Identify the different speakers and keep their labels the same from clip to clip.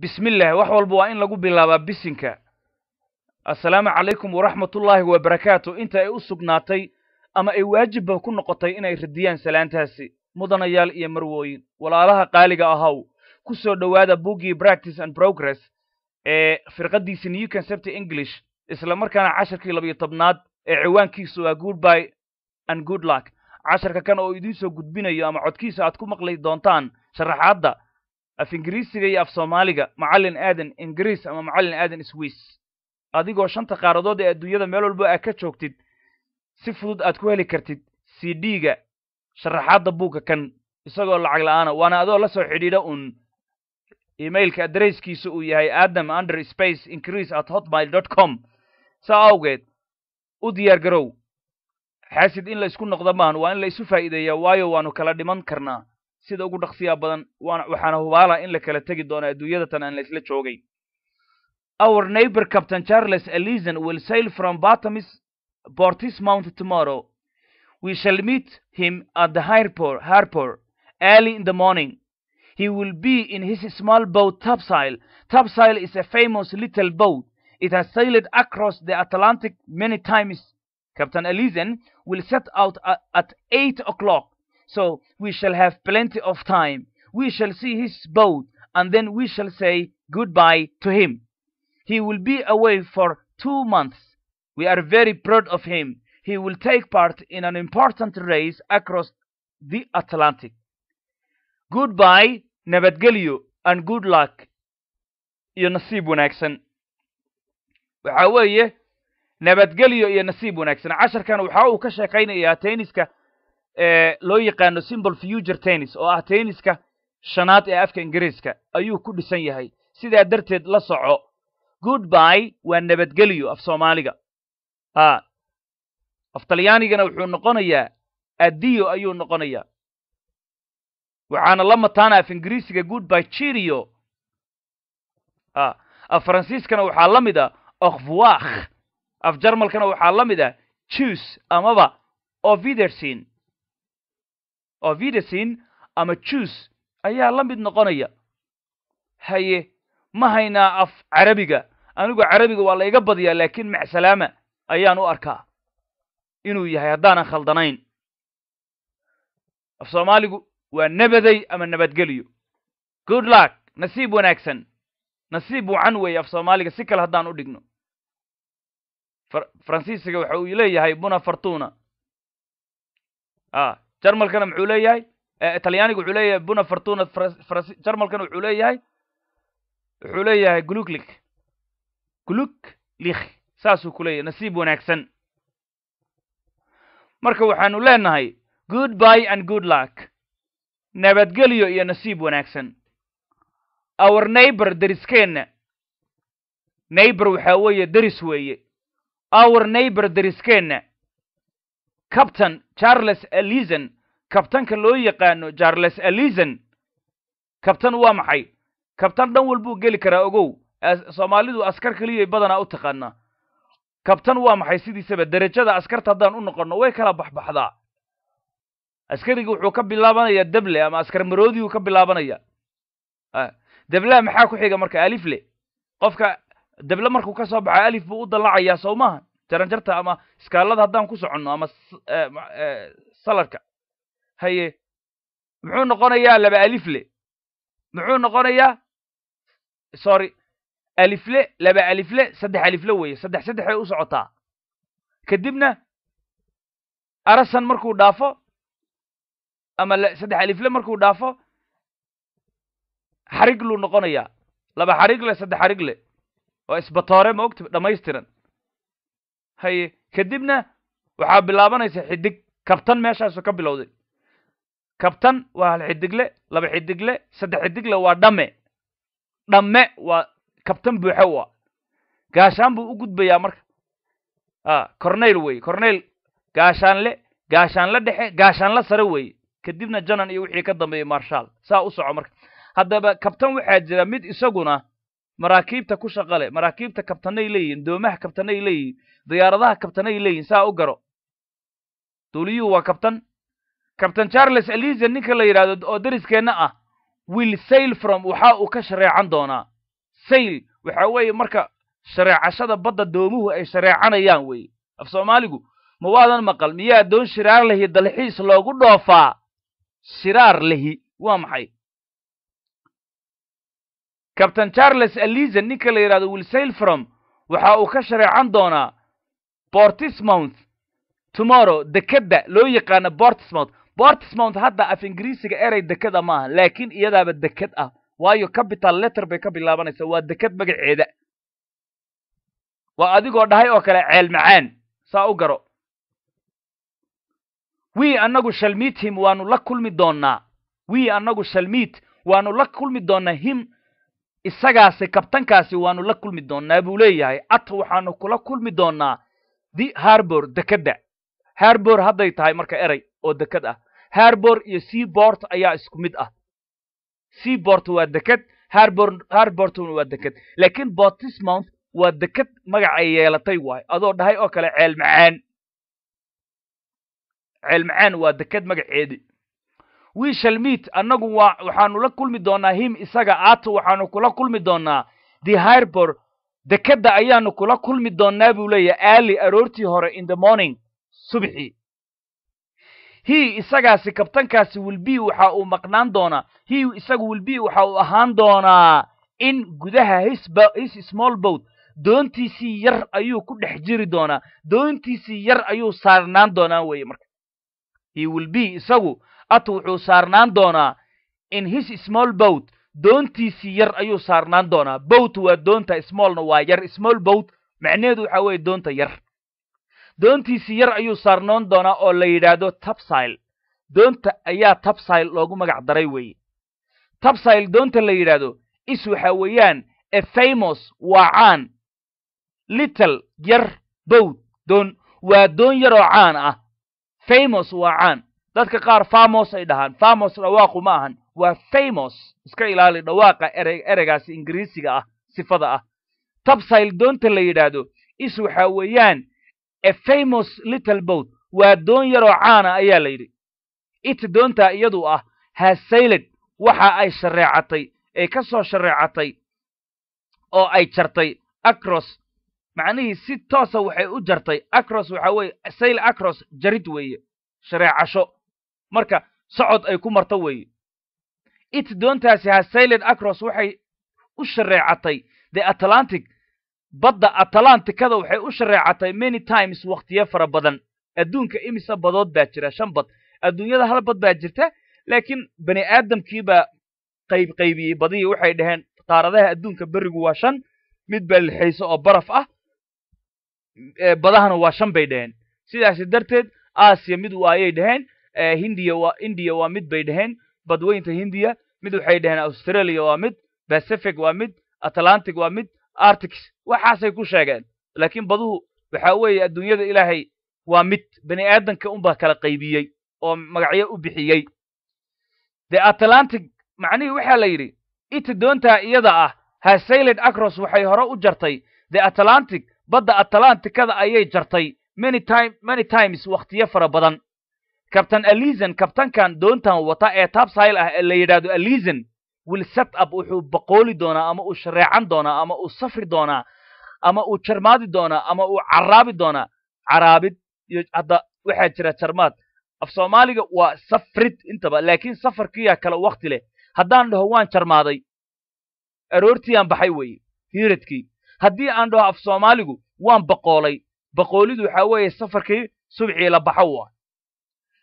Speaker 1: bismillah wax walba waa in lagu bilaabaa bisinka assalaamu calaykum waraxmatullaahi wabarakaatu inta ay u sugnaatay ama ay waajibba ku noqotay inay radiyaan salaantaasi mudanayaal iyo marwooyin walaalaha qaaliga ahaw ku soo dhowaada buggii practice and progress ee firqadiisi new concept english isla markaana casharkii labiyo tobnaad ee ciwaankiisu waa by and good luck casharka kan oo idiin soo gudbinayo ama codkiisa aad ku maqli doontaan sharaxaadda af ingiriisiga iyo af soomaaliga macallin aadan ingiriis ama macallin aadan swiss adigoo shanta qaaradood ee adduunyada meel walba aa ka joogtid si fudud aad ku heli kartid c d ga sharaxaadda buugga kan isagoo lacag la waana adoo la soo xidhiidha uun emailka adareyskiisu uu yahay adam under space increase at hotmail dot com saa awgeed u diyaargarow xaasid in la isku noqdo maahan waa in la isu faa'iideeyaa waayo waannu kala dhiman karnaa sida ugu dhaqsiyaa badan waxaana hubaala in la kala tegi doono adduunyada tan aan laisla joogay our neighbor captain charles elison will sail from batamis bortismount tomorrow we shall meet him at the harpor harpor early in the morning he will be in his small boat topsail topsail is a famous little boat it has sailed across the atlantic many times captain elison will set out at eight o'clock So we shall have plenty of time. We shall see his boat and then we shall say goodbye to him. He will be away for two months. We are very proud of him. He will take part in an important race across the Atlantic. Goodbye, nabadgelyo, and good luck. iyo nasiib wanaagsan waxa weeye nabadgelyo iyo nasiib wanaagsan casharkan waxa uu ka sheekaynayaa teeniska loo yaqaano simbol future tennis oo ah tenniska shanaad ee afka ingiriiska ayuu ku dhisan yahay sidaa darteed la soco goodby waa nabadgelyo af soomaaliga a af talyaanigana wuxuu noqonayaa addiyo ayuu noqonayaa waxaana la mataana af ingiriisiga goodby cirio a af faransiiskana waxaa la mid a okvuakh af jarmalkana waxaa la mid a jus amaba ovidersin oo videsin ama juus ayaa la mid noqonaya haye ma haynaa af carabiga anigu carabiga waa la iga badiyaa laakiin macsalaama ayaan u arkaa inuu yahay haddaanan khaldanayn af soomaaligu waa nabaday ama nabadgeliyo good luck nasiib wanaagsan nasiib wacan weeye af soomaaliga si kale haddaan u dhigno faransiisiga waxa uu leeyahay buna fortuna jarmalkana muxuu leeyahay eh, talyaaniga wuxuu leeyahay buna fortuna jarmalkana wuxuu leeyahay wuxuu leeyahay gluklik gluklik saasuu ku nasiib wanaagsan marka waxaanu leenahay good by and good luck nabadgelyo iyo nasiib wanaagsan our neighbor deriskeenna neighbor waxaa weeye deris weeye our neighbor deriskeenna captain charles alison kabtanka loo yaqaano charles alison kabtan waa maxay kabtan dhan walbuu geli karaa ogow soomaalidu askar keliyay badanaa u taqaanaa kabtan waa maxay sidiisaba derajada askarta haddaan u noqonno way kala baxbaxdaa askariga wuxuu ka bilaabanayaa deble ama askar maroodigu ka bilaabanaya ah, deblaha maxaa ku xiga marka alifle qofka deble markuu ka soo baxa alif buu u dallacayaa soo jaranjarta ama iskaalada haddaan ku soconno ama e, e, salarka haye muxuu noqonayaa laba alifle muxuu noqonayaa sorry alifle laba alifle saddex alifle weeye saddex saddex bay u socotaa kadibna arasan markuu dhaafo ama saddex alifle markuu dhaafo xarigluu noqonayaa laba xarigle saddex xarigle oo isbatoore ma ogta dhamaystiran haye kadibna waxaa bilaabanaysa xidig kabtan meeshaasu ka bilowday kabtan waa hal xidigle laba xidigle saddex xidigle waa dhame dhamme waa kabtan buuxe waa gaashaan buu u gudbayaa marka a corneyl weye corneyl gaashaanle gaashaanle dhexe gaashaanle sare weeye kadibna janan iyo wixii ka dambeeyey marshal saa u soco marka haddaba kabtan waxaa jira mid isaguna maraakiibta ku shaqale maraakiibta kabtanay leeyihin doomaha kabtanay leeyihin diyaaradaha kabtanay leeyihin saa u garo duuliyuhu waa kabtan kabtan charles elision ninka la yidhahdo oo dariskeenna ah will sail from waxa uu ka shareecan doonaa sail waxa weeye marka shareecashada badda doomuhu ay shareecanayaan weeye af soomaaligu ma waadan maqal miyaa doon shiraarlehi dalxiis loogu dhoofaa shiraarlehi waa maxay kabtain charles alizen ninka la yidhahdo wilsailfrom waxa uu ka shareecan doonaa bortismount tomorrow dekedda loo yaqaana bortismount bortismount hadda af ingiriisiga erey dekeda maaha laakiin iyadaaba deked ah waayo capital letter bay ka bilaabanaysaa waa deked magaceeda waa adigoo dhahay oo kale ceel macaan saa u garo wii annagu shalmiit him waanu la kulmi doonnaa wii annagu shalmiit waanu la kulmi doonnaa him isagaase kabtankaasi waanu la kulmi doonnaa buu leeyahay at waxaanu kula kulmi doonaa the harbor dekedda harbor hadday tahay marka eray oo deked ah harbor iyo seabort ayaa isku mid ah seabort waa deked harbor harbortuna waa deked laakiin botismount waa deked magacay yeelatay waay adoo dhahay oo kale ceelmacaan ceelmacaan waa deked magaceedii wiishal meat annagu waxaanu la kulmi doonaa him isaga ato waxaanu kula kulmi doonaa the harbor dekedda ayaanu kula kulmi doonaa buu leeyahay aali aroortii hore in the morning subxi hi isagaasi kabtankaasi wilbi waxa uu maqnaan doonaa hi isaga wilbi waxa uu ahaan doonaa in gudaha his small boat doontiisii yar ayuu ku dhex jiri doonaa doontiisii yar ayuu saarnaan doonaa weye marka hi wilbi isagu at wuxuu saarnaan doonaa in his small boat doontiisii yar ayuu saarnaan doonaa boat waa doonta smallna waa yar small boat macneheedu waxa weeye doonta yar doontiisii yar ayuu saarnoon doonaa oo la yidhaahdo tabsile doonta ayaa tabsile loogu magac daray weeye tabsile doonta la yidhaahdo is waxa weeyaan e famous waa caan little yar bowt doon waa doon yaroo caan ah famous waa caan dadka qaar famos ay dhahaan famos dhawaaqu ma ahan waa famos iska ilaali dhawaaqa ereygaasi ingiriisiga ah sifada ah tabsile doonta la yidhaahdo is waxa weeyaan e famos little boat waa doon yaroo caana ayaa la yidhi it doonta iyadu ah hasaylad waxa ay shareecatay ee ka soo shareecatay oo ay jartay acros macnihii si toosa waxay u jartay acros waxa weye sayl acros jarid weeye shareecasho marka socod ay ku marto weeye it doontaasi ha silent acros waxay u shareecatay the atlantic badda atlanticada waxay u shareecatay many times wakhtiyo fara badan adduunka imisa badood baa jira shan bad adduunyada hal bad baa jirta laakiin bani aadamkii baa qayb qaybiyey badihii waxay dhaheen qaaradaha adduunka berigu waa shan mid baa lixayso oo baraf ah badahana waa shan bay dhaheen sidaasi darteed aasiya mid waayay dhaheen Eh, hindiya waa indiya waa mid bay dhaheen badweynta hindiya mid waxay dhaheen australia waa mid pacific waa mid atlantic waa mid artic waxaasay ku sheegeen laakiin baduhu waxa weeye adduunyada ilaahay waa mid bani aadanka unbaa kala qaybiyey oo magacyo u bixiyey the atlantic macnihii waxaa la yidhi iti doontaa iyada ah hasaylid acros waxay hore u jartay the atlantic badda atlanticada ayay jartay many time many times wakhtiyo fara badan kabtan alizen kabtankan doontan wata ee tabsayl ah ee la yidhaahdo alizen wil set up wuxuu baqooli doonaa ama uu shareecan doonaa ama uu safri doonaa ama uu jarmaadi doonaa ama uu caraabi doonaa caraabid iyo hadda waxaa jira jarmaad af soomaaliga waa safrid intaba laakiin safarkiyaa kale wakti leh haddaan dhaho waan jarmaaday aroortiiyaan baxay weeye hiiradkii haddii aan dhaho af soomaaligu waan baqoolay baqoolidu waxaa weeye safarkii subxii la baxo u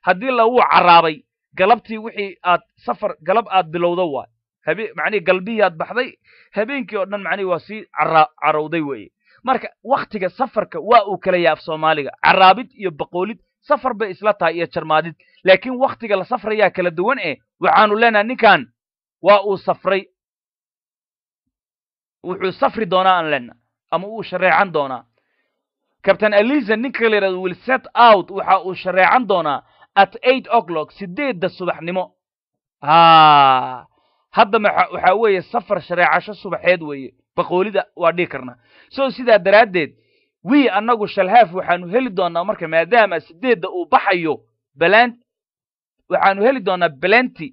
Speaker 1: haddii lagu caraabay galabtii wixii aad safar galab aad bilowdo waay habe macnihii galbihii aad baxday habeenkii oo dhan macnihi waa sii aa carowday weeye marka wakhtiga safarka waa uu kala af soomaaliga caraabid iyo baqoolid safar bay isla tahay iyo jarmaadid laakiin wakhtiga la safrayaa kala duwan eh waxaanu leenaha ninkan waa uu safray wuxuu safri doonaa aan lena ama uu shareecan doonaa kabtain aliza ninka la yidhahdo will set out waxa uu shareecan doonaa at eight o'clock sideedda subaxnimo a ah, hadda waxaa weeye safar shareecasho subaxeed weeye baqoolida waa dhihi karnaa so sidaa daraaddeed wii annagu shalhaaf waxaanu heli doonaa marka maadaama sideedda uu baxayo balan waxaanu heli doonaa balanty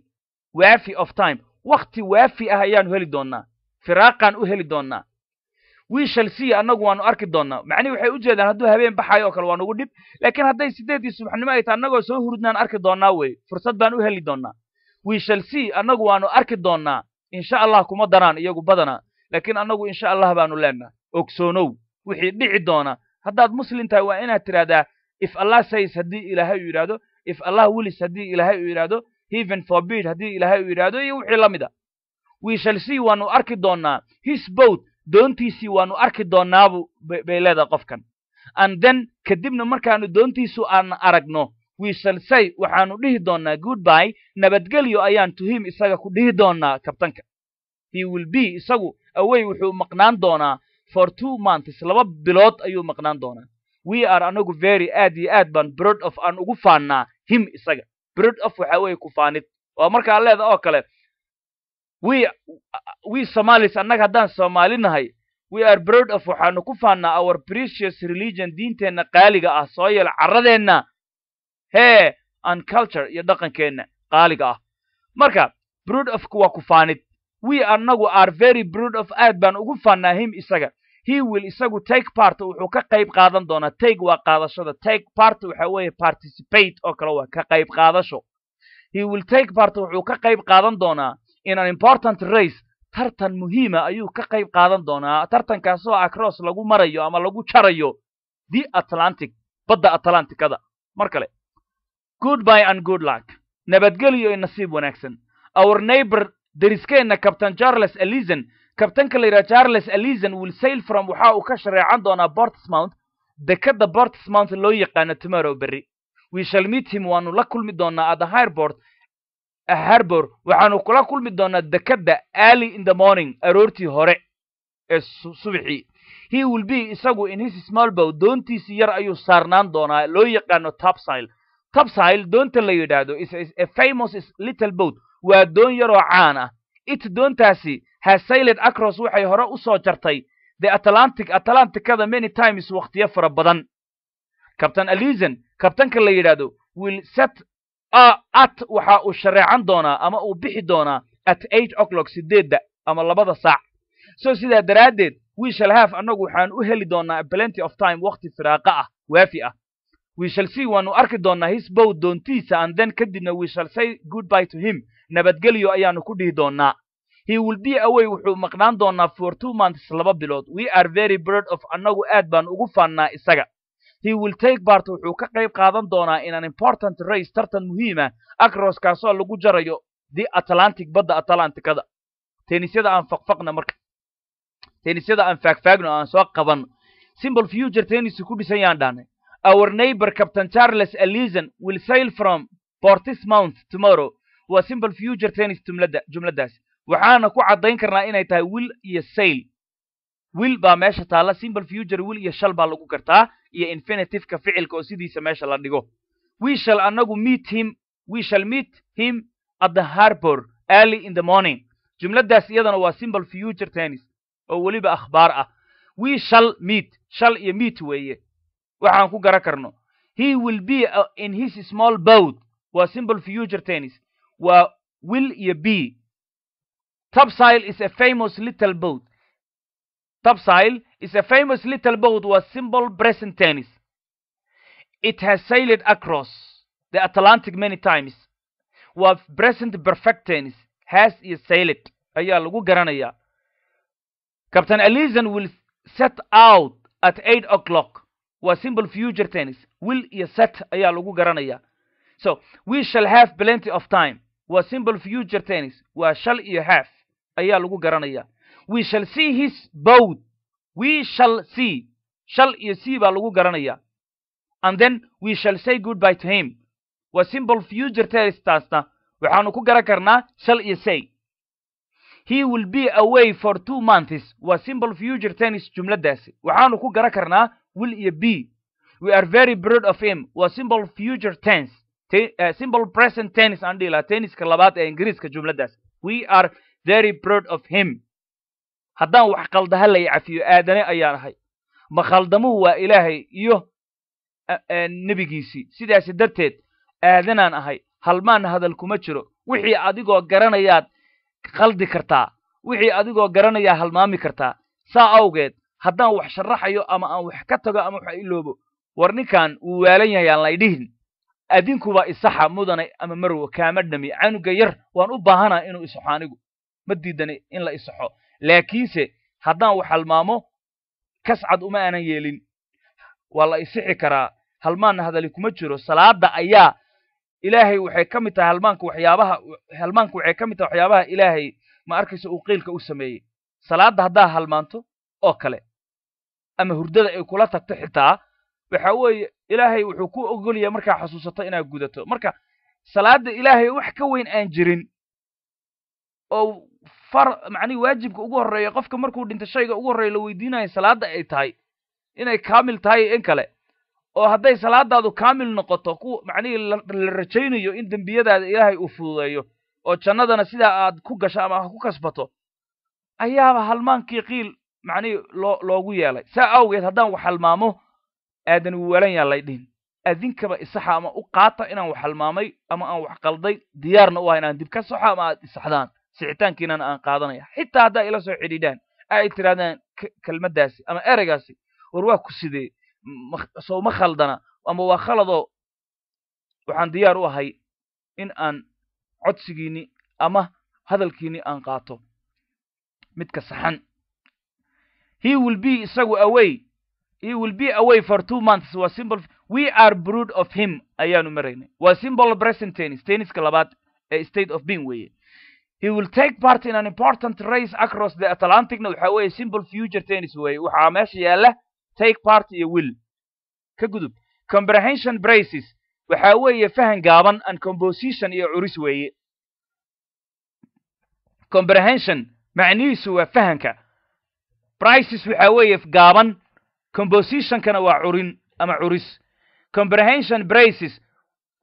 Speaker 1: waafi of time wakhti waafi ah ayaanu heli doonaa firaaqaan u heli doonaa wiishal c annagu waanu arki doonaa macnihi waxay u jeedaan hadduu habeen baxaayo oo kale waa nugu dhib laakiin hadday sideeddii subaxnimo ay tahay annagoo soo hurudnaan arki doonnaa wey fursad baan u heli doonaa wiishal c annagu waanu arki doonaa insha allah kuma daraan iyagu badana laakiin annagu insha allah baanu leennaha ogsoonow wixii dhici doona haddaad muslim tahay waa inaad tidhahdaa if allah says haddii ilaahay uu yidhaahdo if allah willis haddii ilaahay uu yidhaahdo heaven forbid haddii ilaahay uu yidhaahdo iyo wixii la mid a wiishal c waanu arki doonaa his boat doontiisii waanu arki doonnaabu bay leedahay qofkan and then kadibna markaanu doontiisu aan aragno wiisalsay waxaanu dhihi doonnaa good by nabadgelyo ayaan tuhim isaga ku dhihi doonaa kabtanka he will be isagu awey wuxuu maqnaan doonaa for two months laba bilood ayuu maqnaan doonaa we are anagu very aad iyo aad baan brod of aan ugu faannaa him isaga brod of waxa ku faanid waa markaa leeda oo kale we we somalis annaga haddaan nahay we are broad of waxaanu ku faannaa our precious religion diinteenna qaaliga ah soo yeel carradeenna hee and culture iyo dhaqankeenna qaaliga ah marka brood ofku waa ku faanid we annagu are very brood of aad baan ugu faannaa him isaga he will isagu take part wuxuu ka qayb qaadan doonaa take waa qaadashada take part waxa weeye participate oo kale waa ka qayb qaadasho he will take part wuxuu ka qayb qaadan doonaa in an important race tartan muhiima ayuu ka qayb qaadan doonaa tartankaasoo across ah lagu marayo ama lagu jarayo the atlantic badda atlanticada mar kale good by and good luck nabadgelyo iyo nasiib wanaagsan our neighbor deriskeenna kabtan charles elison kabtanka la yidhaha charles elison will sail from waxa uu ka shareecan doonaa bortsmount dekadda bortsmount loo yaqaano tomorrow berry we shall meet him waanu la kulmi doonaa at the hirbord harbor waxaanu kula kulmi doonaa dekadda ally in the morning aroortii hore ee subxii he will be isagu in his smallbow doontiisi yar ayuu saarnaan doonaa loo yaqaano topsile topsile doonta la yidhaahdo is a famous little boat waa doon yaroo caan ah it doontaasi has sailed across waxay hore u soo jartay the atlantic atlanticada many times wakhtiyo fara badan kabtan alizen kabtanka la yidhaahdo will set at waxa uu shareecan doonaa ama uu bixi doonaa at eight oclock sideedda ama labada saac so sidaa daraaddeed we shall have annagu waxaan u heli doonaa plenty of time wakhti firaaqa ah waafi ah we shall see waanu arki doonaa his bow doontiisa and then kadibna we shall say good by to him nabadgelyo ayaannu ku dhihi doonaa he will be away wuxuu maqnaan doonaa for two months laba bilood we are very bird of annagu aad baan ugu faannaa isaga he will take part wuxuu ka qayb qaadan doonaa in an important race tartan muhiima acros ah, kaasoo lagu jarayo the atlantic badda atlanticada tenisyada aan faqfaqna marka tenisyada aan faagfaagno aan soo qabanno simple future tenis ku dhisan yaan dhahnay our neighbor captain charles elison will sail from portismount tomorrow waa simple future tenis jumladdaas waxaana ku caddayn karnaa inay tahay will iyo sail wil baa meesha taalla simple future wil iyo shal baa lagu gartaa iyo infinitiveka ficilka oo sidiisa meesha la dhigo we wishal anagu meet him wishal meet him at the harbor early in the morning jumladaas iyadana waa simple future tennis oo weliba akhbaar ah wishal meet shal iyo meet weeye waxaan ku gara karno he will be uh, in his small boat waa simple future tennis waa will iyo b topsile is a famous little boat Topsail is a famous little boat with simple brazen tennis. It has sailed across the Atlantic many times. Waa present perfect tennis has is sailed ayaa lagu garanayaa. Captain Ellison will set out at 8 o'clock. Waa simple future tennis will iyo set ayaa lagu garanayaa. So we shall have plenty of time. Waa simple future tennis waa shall iyo have ayaa lagu garanayaa we shall see his boat we shall see shall iyo see baa lagu garanaya and then we shall say goodby to him waa simple future terstaasna waxaanu ku garan karnaa shall iyo say he will be away for two months wa simple future tennis jumladdaasi waxaanu ku garan karnaa will iyo b we are very proud of him waa simple future tense eh, simple present tennis aan dhihilaa tenniska labaad ee eh, ingiriiska jumladdaas we are very proud of him haddaan wax khaldahalaya cafiyo aadane ayaan ahay ma khaldamuhu waa ilaahay iyo e, e, nebigiisii sidaasi darteed aadanaan ahay halmaan hadal kuma jiro wixii adigoo garanayaad qaldi kartaa wixii adigoo garanayaa halmaami kartaa saa awgeed haddaan wax sharaxayo ama aan wax ka tago ama wax iloobo war ninkan wuu waalan yahay aan laydhihin adinkuba isaxa mudane ama marwo kaama dhami canuga yar waan u baahanaa inuu isaxo anigu ma diidani in la isaxo laakiinse haddaan wax halmaamo kascad uma aanan yeelin waa la isixi karaa halmaanna hadali kuma jiro salaadda ayaa ilaahay waxay ka mid tahay halmaanka waxyaabaha halmaanka waxay ka mid tahay waxyaabaha ilaahay ma arkaysa uu qiilka u sameeyey salaadda haddaa halmaanto oo kale ama hurdada ay kula tagto xitaa waxa weeye ilaahay wuxuu ku ogolyahay markaa xasuusato inaad gudato marka salaadda ilaahay wax ka weyn aan jirin oo far macnihi waajibka ugu horreeya qofka markuu dhinto shayga ugu horreeya la weydiinayo salaadda ay tahay inay kaamil tahay in kale oo hadday salaadaadu kaamil noqoto ku macnihii la rajaynayo in dembiyadaada ilaahay uu fududeeyo oo jannadana sidaa aad ku gasho ama ku kasbato ayaaba halmaankii qiil macnihii loo loogu yeelay saa awgeed haddaan wax halmaamo aadan walan yaa lay adinkaba isaxa ama u qaata inaan wax halmaamay ama aan wax qalday diyaarna u ah inaan dib ka saxo ama aad isaxdaan sicitaankiinana aan qaadanaya xitaa haddaa ila soo xidhiidhaan ay tirahdaan kelmaddaasi ama ereygaasi war waa ku sidee sow ma khaldana ama waa khaladoo waxaan diyaar u ahay in aan codsigiinni ama hadalkiinni aan qaato midka saxan he will be isagu away he will be away for two months waa symbol we are brood of him ayaanu maraynay waa symbol present tenniska labaad ee state of being weeye he will take part in an important race across the atlanticna waxa weeye simple future tennis weeye waxaa meesha yaalla take part iyo will ka gudub comprehension braces waxa weeye fahan gaaban and composition iyo curis weeye comprehension macnihiisu waa fahanka brices waxa weeye gaaban compositionkana waa curin ama curis comprehension braces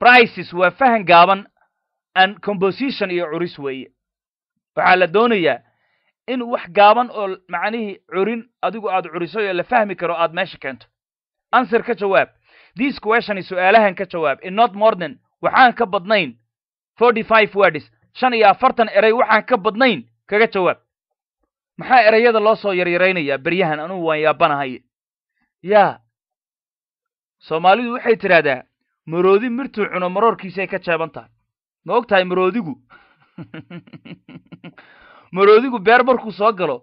Speaker 1: brices waa fahan gaaban and composition iyo curis weeye waxaa la doonayaa in wax gaaban oo macnihii curin adigu aad curiso oo la fahmi karo aad meesha keento answer ka jawaab this question su'aalahan ka jawaab in not more than waxaan ka badnayn forty five words shan iyo afartan eray waxaan ka badnayn kaga jawaab maxaa erayada loo soo yaryaraynayaa beryahan anugu waan yaabanahay yaa soomaalidu waxay tidhaahdaa maroodi mirtuu cuno maroorkiisay ka jeeban tahay ma ogtahay maroodigu maroodigu beer markuu soo galo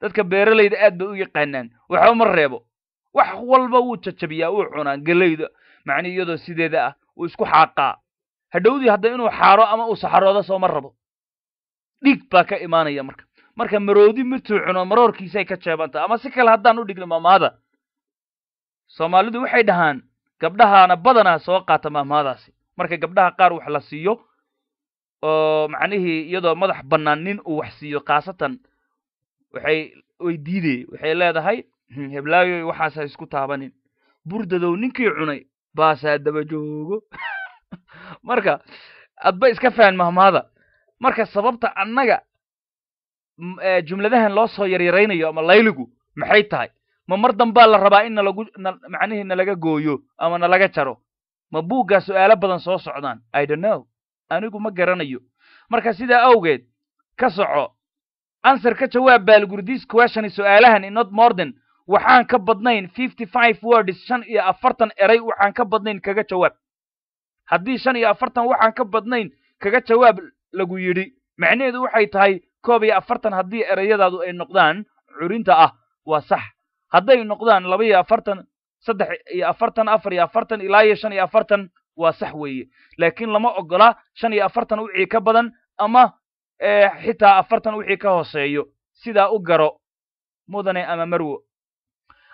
Speaker 1: dadka beeralayda aad bay u yaqaanaan waxba ma reebo wax walba wuu jajabiyaa wuu cunaa galayda macni iyadoo sideeda ah wuu isku xaaqaa hadhowdii hadda inuu xaaro ama uu saxarooda ma rabo dhiig baa ka imaanaya marka marka maroodi mituu cuno maroorkiisay ka jeebantaa ama si kale haddaan u dhigno maamaada soomaalidu waxay dhahaan gabdhahaana badanaa soo qaata maamaadaasi marka gabdhaha qaar wax la siiyo oo macnihii iyadoo madax bannaan nin uu wax siiyo khaasatan waxay way diidey waxay leedahay hmm, heblaayoy waxaasa isku taabanin burdadow ninkii cunay baasaa daba joogo marka adba iska fahan mahmaada marka sababta annaga jumladahan loo soo yaryaraynayo ama layligu maxay tahay ma mar dambaa la rabaa in nalagu macnihii nalaga gooyo ama nalaga jaro ma buuggaa su'aalo badan soo socdaan i don't know anigu ma garanayo marka sidaa awgeed ka soco anser ka jawaab baalgurdiis kuweshani su'aalahan inot morden waxaan ka badnayn fifty five words shan iyo afartan eray waxaan ka badnayn kaga jawaab haddii shan iyo afartan waxaan ka badnayn kaga jawaab lagu yidhi macnaheedu waxay tahay koob iyo afartan haddii erayadaadu ay noqdaan curinta ah waa sax hadday noqdaan laba iyo afartan saddex iyo afartan afar iyo afartan ilaa iyo shan iyo afartan waa sax weeye laakiin lama ogola shan iyo afartan wixii ka badan ama eh, xitaa afartan wixii ka hooseeyo sidaa u garo mudane ama marwo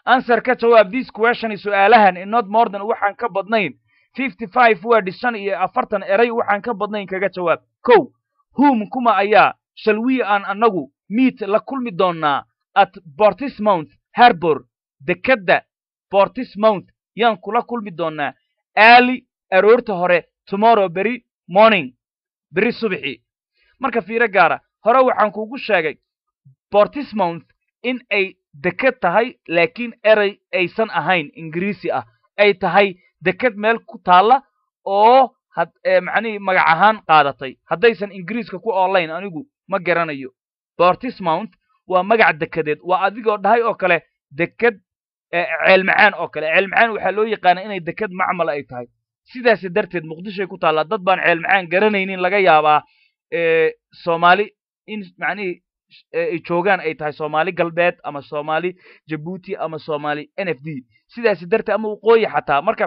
Speaker 1: anser ka jawaab this questioni su'aalahan inot morden waxaan ka badnayn fifty five word shan iyo afartan eray waxaan ka badnayn kaga jawaab kow hum kuma ayaa shalwi aan annagu miit la kulmi doonnaa at bortismount harbor dekedda bortismount yaan kula kulmi doonnaa aali aroorta hore tomorro beri morning beri subaxii marka fiiro gaara hore waxaan kuugu sheegay bortismouth in ay deked tahay laakiin erey aysan ahayn ingiriisi ah ay tahay deked meel ku taalla oo e, macnihii magac ahaan qaadatay haddaysan ingiriiska ku oolayn anigu ma garanayo bortismouth waa magac dekedeed waa adigoo dhahay oo kale deked e, ceelmacaan oo kale ceelmacaan waxaa loo yaqaanaa inay deked macmal ay tahay sidaasi darteed muqdishoay ku taallaa dad baan ceelmacaan garanaynin laga yaabaa soomaali in macnihii ay joogaan ay tahay soomaali galbeed ama soomaali jabuuti ama soomaali n f d sidaasi darteed ama waqooyi xataa marka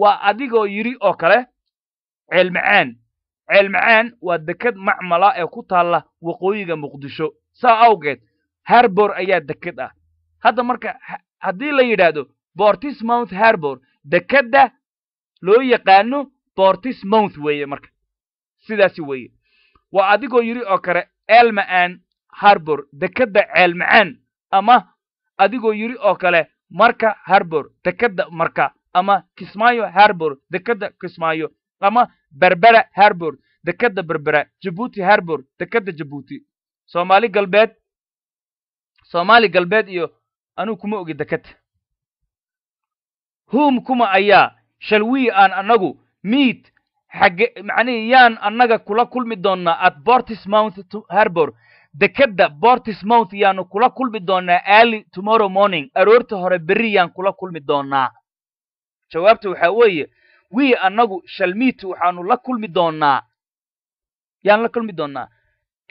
Speaker 1: waa adigoo yidhi oo kale ceelmacaan ceelmacaan waa deked macmala ee ku taalla waqooyiga muqdisho saa awgeed harbor ayaa deked ah hadda marka haddii la yidhaahdo bortis mount harbor dekedda loo yaqaano bortis mouth weeye marka sidaasi weeye waa adigoo yidhi oo kale elma-aan harbor dekedda ceelmacaan ama adigoo yidhi oo kale marka harbor dekedda marka ama kismaayo harbor dekedda kismaayo ama berbera harbor dekedda berbera jabuuti harbor dekedda jabuuti soomaali galbeed soomaali galbeed iyo anugu kuma ogi dekedda huum kuma ayaa shalwii aan annagu miid xagge macnihii yaan annaga kula kulmi doonnaa at bortis mount harbor dekedda bortis mount yaanu kula kulmi doonnaa early tomorrow morning aroorta hore berri yaan kula kulmi doonnaa jawaabta waxaa weeye wii annagu shalmiit waxaanu la kulmi doonnaa yaan la kulmi doonnaa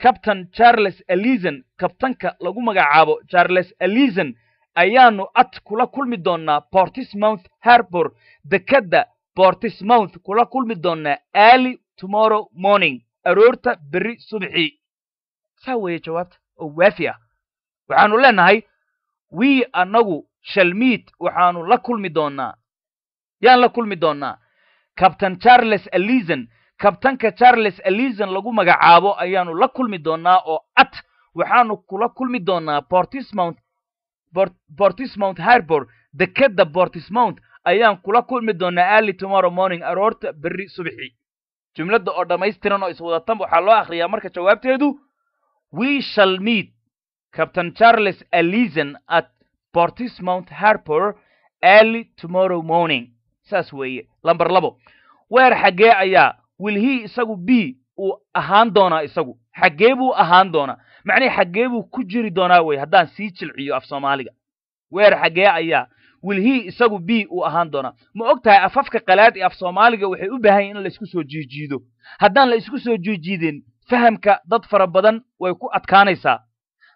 Speaker 1: captain charles elizen kabtanka lagu magacaabo charles elizen ayaanu at kula kulmi doonnaa bortismouth harbor dekedda bortismouth kula kulmi doonnaa aali tomorrow morning aroorta berri subaxii saa weeye jawaabta oo waafi ah waxaanu leenahay wii annagu shalmiid waxaanu la kulmi doonnaa yaan la kulmi doonnaa kabtan charles alison kabtanka charles alison lagu magacaabo ayaanu la kulmi doonnaa oo at waxaanu kula kulmi doonnaa bortismouth bortismount harbor dekedda bortismount ayaan kula kulmi doonaa early tomorrow morning aroorta berri subaxii jumladda oo dhammaystiran oo iswadatan waxaa loo akhriyaa marka jawaabteedu we shall meet captain charles alison at bortismount harbor early tomorrow morning saas weeye lamber labo weer xaggee ayaa wilhii isagu b uu ahaan doonaa isagu xaggee buu ahaan doonaa macnii xaggee buu ku jiri doonaa wey haddaan sii jilciyo af soomaaliga weer xaggee ayaa wilhii isagu b uu ahaan doonaa ma ogtahay afafka qalaad ee af soomaaliga waxay u baahan yahin in laisku soo jiijiido haddaan la isku soo jiijiidin fahamka dad fara badan way ku adkaanaysaa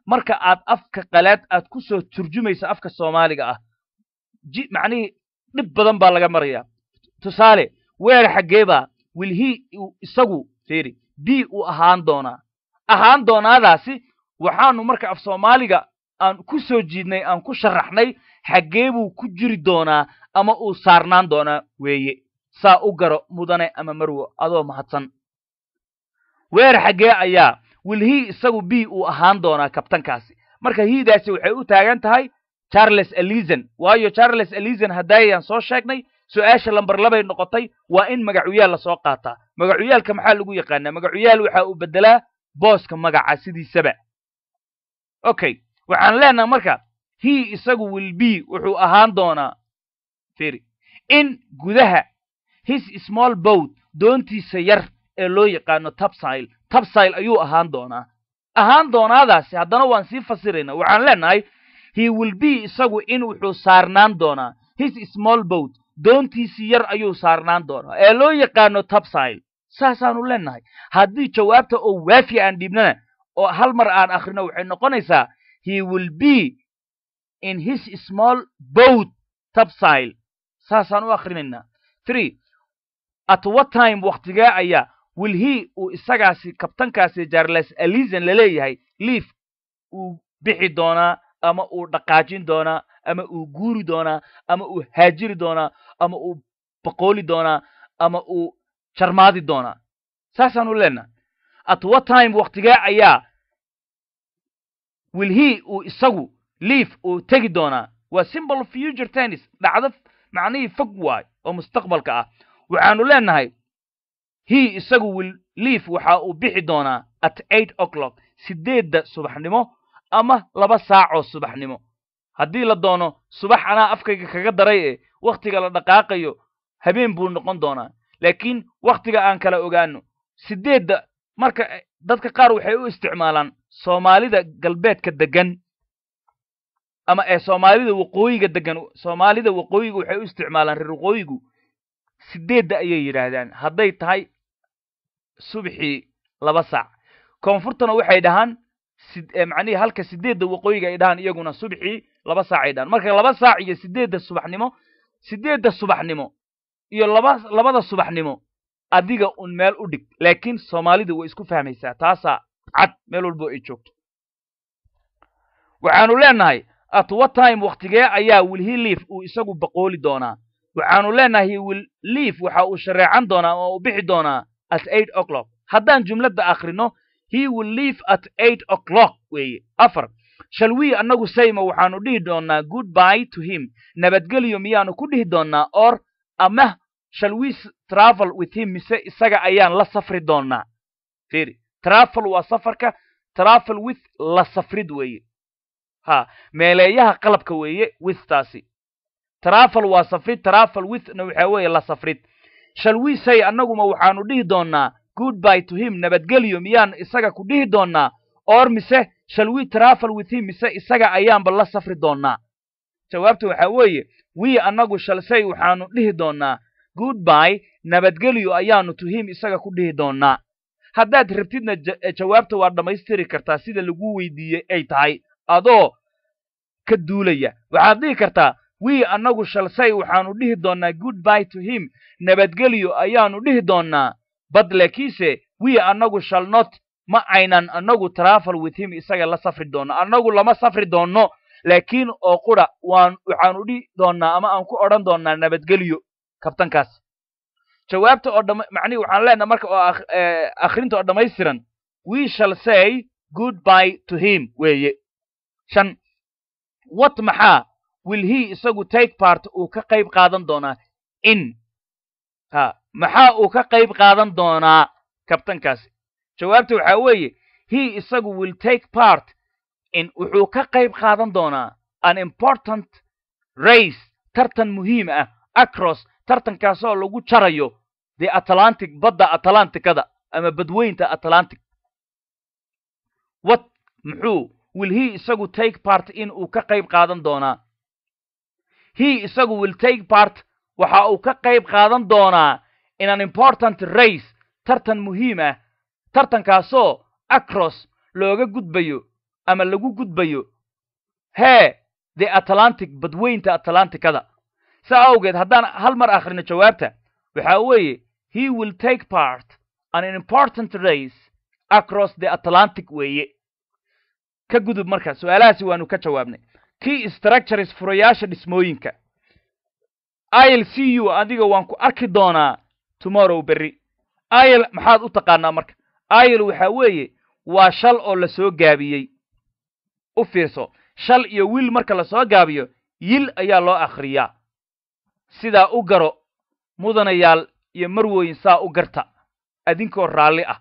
Speaker 1: marka aad afka qalaad aad ku soo turjumaysa afka soomaaliga ah macnihii dhib badan baa laga marayaa tusaale weer xaggee baa wilhii isagu fiiri b uu ahaan doonaa ahaan doonaadaasi waxaanu marka af soomaaliga aan ku soo jiidnay aan ku sharaxnay xaggee buu ku jiri doonaa ama uu saarnaan doonaa weeye saa u garo mudane ama marwo adoo mahadsan weer xaggee ayaa wilhii isagu b uu ahaan doonaa kabtankaasi marka hiidaasi waxay u taagan tahay charles elizen waayo charles elizen haddayayaan soo sheegnay su-aasha lambar labay noqotay waa in magacuyaal lasoo qaataa magacuuyaalka maxaa lagu yaqaanaa magacuyaal waxaa uu beddelaa booska magaca sidiisaba okay waxaan leenaha marka he isagu will be wuxuu ahaan doonaa feri in gudaha his small boat doontiisa yar ee loo yaqaano tabsile tabsile ayuu ahaan doonaa ahaan doonaadaasi haddana waan sii fasiraynaa waxaan leenahay he will be isagu in wuxuu saarnaan doonaa his small boat doontiisii yar ayuu saarnaan doonaa ee loo yaqaano tabsile saasaanu leenahay haddii jawaabta oo waafi aan dhiibnana oo hal mar aan akhrino waxay noqonaysaa he will be in his small boat tabsile saasaan u akhrinaynaa three at what time wakhtigee ayaa will he uu isagaasi kabtankaasi jarles alisan laleeyahay liif uu bixi doonaa ama uu dhaqaajin doonaa ama uu guuri doonaa ama uu haajiri doonaa ama uu baqooli doonaa ama uu jarmaadi doonaa saasaan u leenaha at what time waktigee ayaa wilhi uu isagu liif uu tegi doonaa waa symbol future tennis dhacdo macnihii fog waay oo mustaqbalka ah waxaanu leenahay he isagu wil liif waxa uu bixi doonaa at eight o'clock siddeedda subaxnimo ama laba saacoo subaxnimo haddii la doono subax anaa afkayga kaga daray e wakhtiga la dhaqaaqayo habeen buu noqon doonaa laakiin wakhtiga aan kala ogaanno siddeedda marka dadka qaar waxay u isticmaalaan soomaalida galbeedka degan ama ee soomaalida waqooyiga degan soomaalida waqooyiga waxay u isticmaalaan reer waqooyigu sideedda ayay yidhaahdaan hadday tahay subxii laba saac koonfurtana waxay dhahaan macnihii halka sideedda waqooyiga ay dhahaan iyaguna subxii laba saacay dhahaan marka laba saac iyo sideedda subaxnimo siddeedda subaxnimo iyo laba labada subaxnimo adiga un meel u dhig laakiin soomaalida way isku fahmaysaa taasaa cad meel walboo ay joogto waxaanu leenahay atwatime wakhtigee ayaa wilhiliif uu isagu baqooli doonaa waxaanu leenahay williif waxa uu shareecan doonaa oo uu bixi doonaa at eight o'clock haddaan jumladda akhrino he will leave at eight o'clock weeye afar shall we annagu sayma waxaanu dhihi doonaa good bye to him nabadgelyo miyaanu ku dhihi doonaa or ama shall we travel with him mise isaga ayaan la safri doonaa firi travel waa safarka travel with la safrid weeye ha meeleeyaha qalabka weeye withtaasi travel waa safrid travel withna waxaa weeye la safrid shall we say annaguma waxaanu dhihi doonaa good by to him nabadgelyo miyaan isaga ku dhihi doonaa oor mise shall we travel with him mise isaga ayaanba la safri doonaa jawaabta waxaa weeye wii annagu shalshay waxaanu dhihi doonnaa goodby nabadgelyo ayaannu tuhiim isaga ku dhihi doonnaa haddaad rabtidna jawaabta waad dhammaystiri kartaa sida lagu weydiiyey ay tahay adoo ka duulaya waxaad dhihi kartaa wii annagu shalshay waxaanu dhihi doonnaa goodby to him nabadgelyo ayaanu dhihi doonnaa bad laakiinse wii annagu shalnot ma aynan annagu trafal with him isaga la safri doonno annagu lama safri doonno laakiin oo qura waan waxaan u dhihi doonnaa ama aan ku odhan doonnaa nabadgelyo kabtankaas jawaabta oo dhama macnihi waxaan leenaha marka oo akhrinta oo dhammaystiran we shall say good by to him weeye shan what maxaa will he isagu take part uu ka qayb qaadan doonaa in ha maxaa uu ka qayb qaadan doonaa kabtankaasi jawaabta waxaa weeye he isagu will take part in wuxuu ka qayb qaadan doonaa an important race tartan muhiim ah across tartankaasoo lagu jarayo the atlantic badda atlanticada ama badweynta atlantic what muxuu will he isagu take part in uu ka qayb qaadan doonaa he isagu will take part waxa uu ka qayb qaadan doonaa in an important race tartan muhiim ah tartankaasoo across looga gudbayo ama lagu gudbayo hee the atlantic badweynta atlanticada saa awgeed haddaan hal mar akhrino jawaabta waxaa weeye he will take part an important race across the atlantic weeye ka gudub marka su-aalahaasi waanu ka jawaabnay key structures furayaasha dhismooyinka il c u adiga waan ku arki doonaa tomorrow berri il maxaad u taqaanaa marka il waxaa weeye waa shal oo la soo gaabiyey u fiirso shal iyo wiil marka la soo gaabiyo yil ayaa loo akhriyaa sidaa u garo mudanayaal iyo marwooyin saa u garta adinkoo raalli ah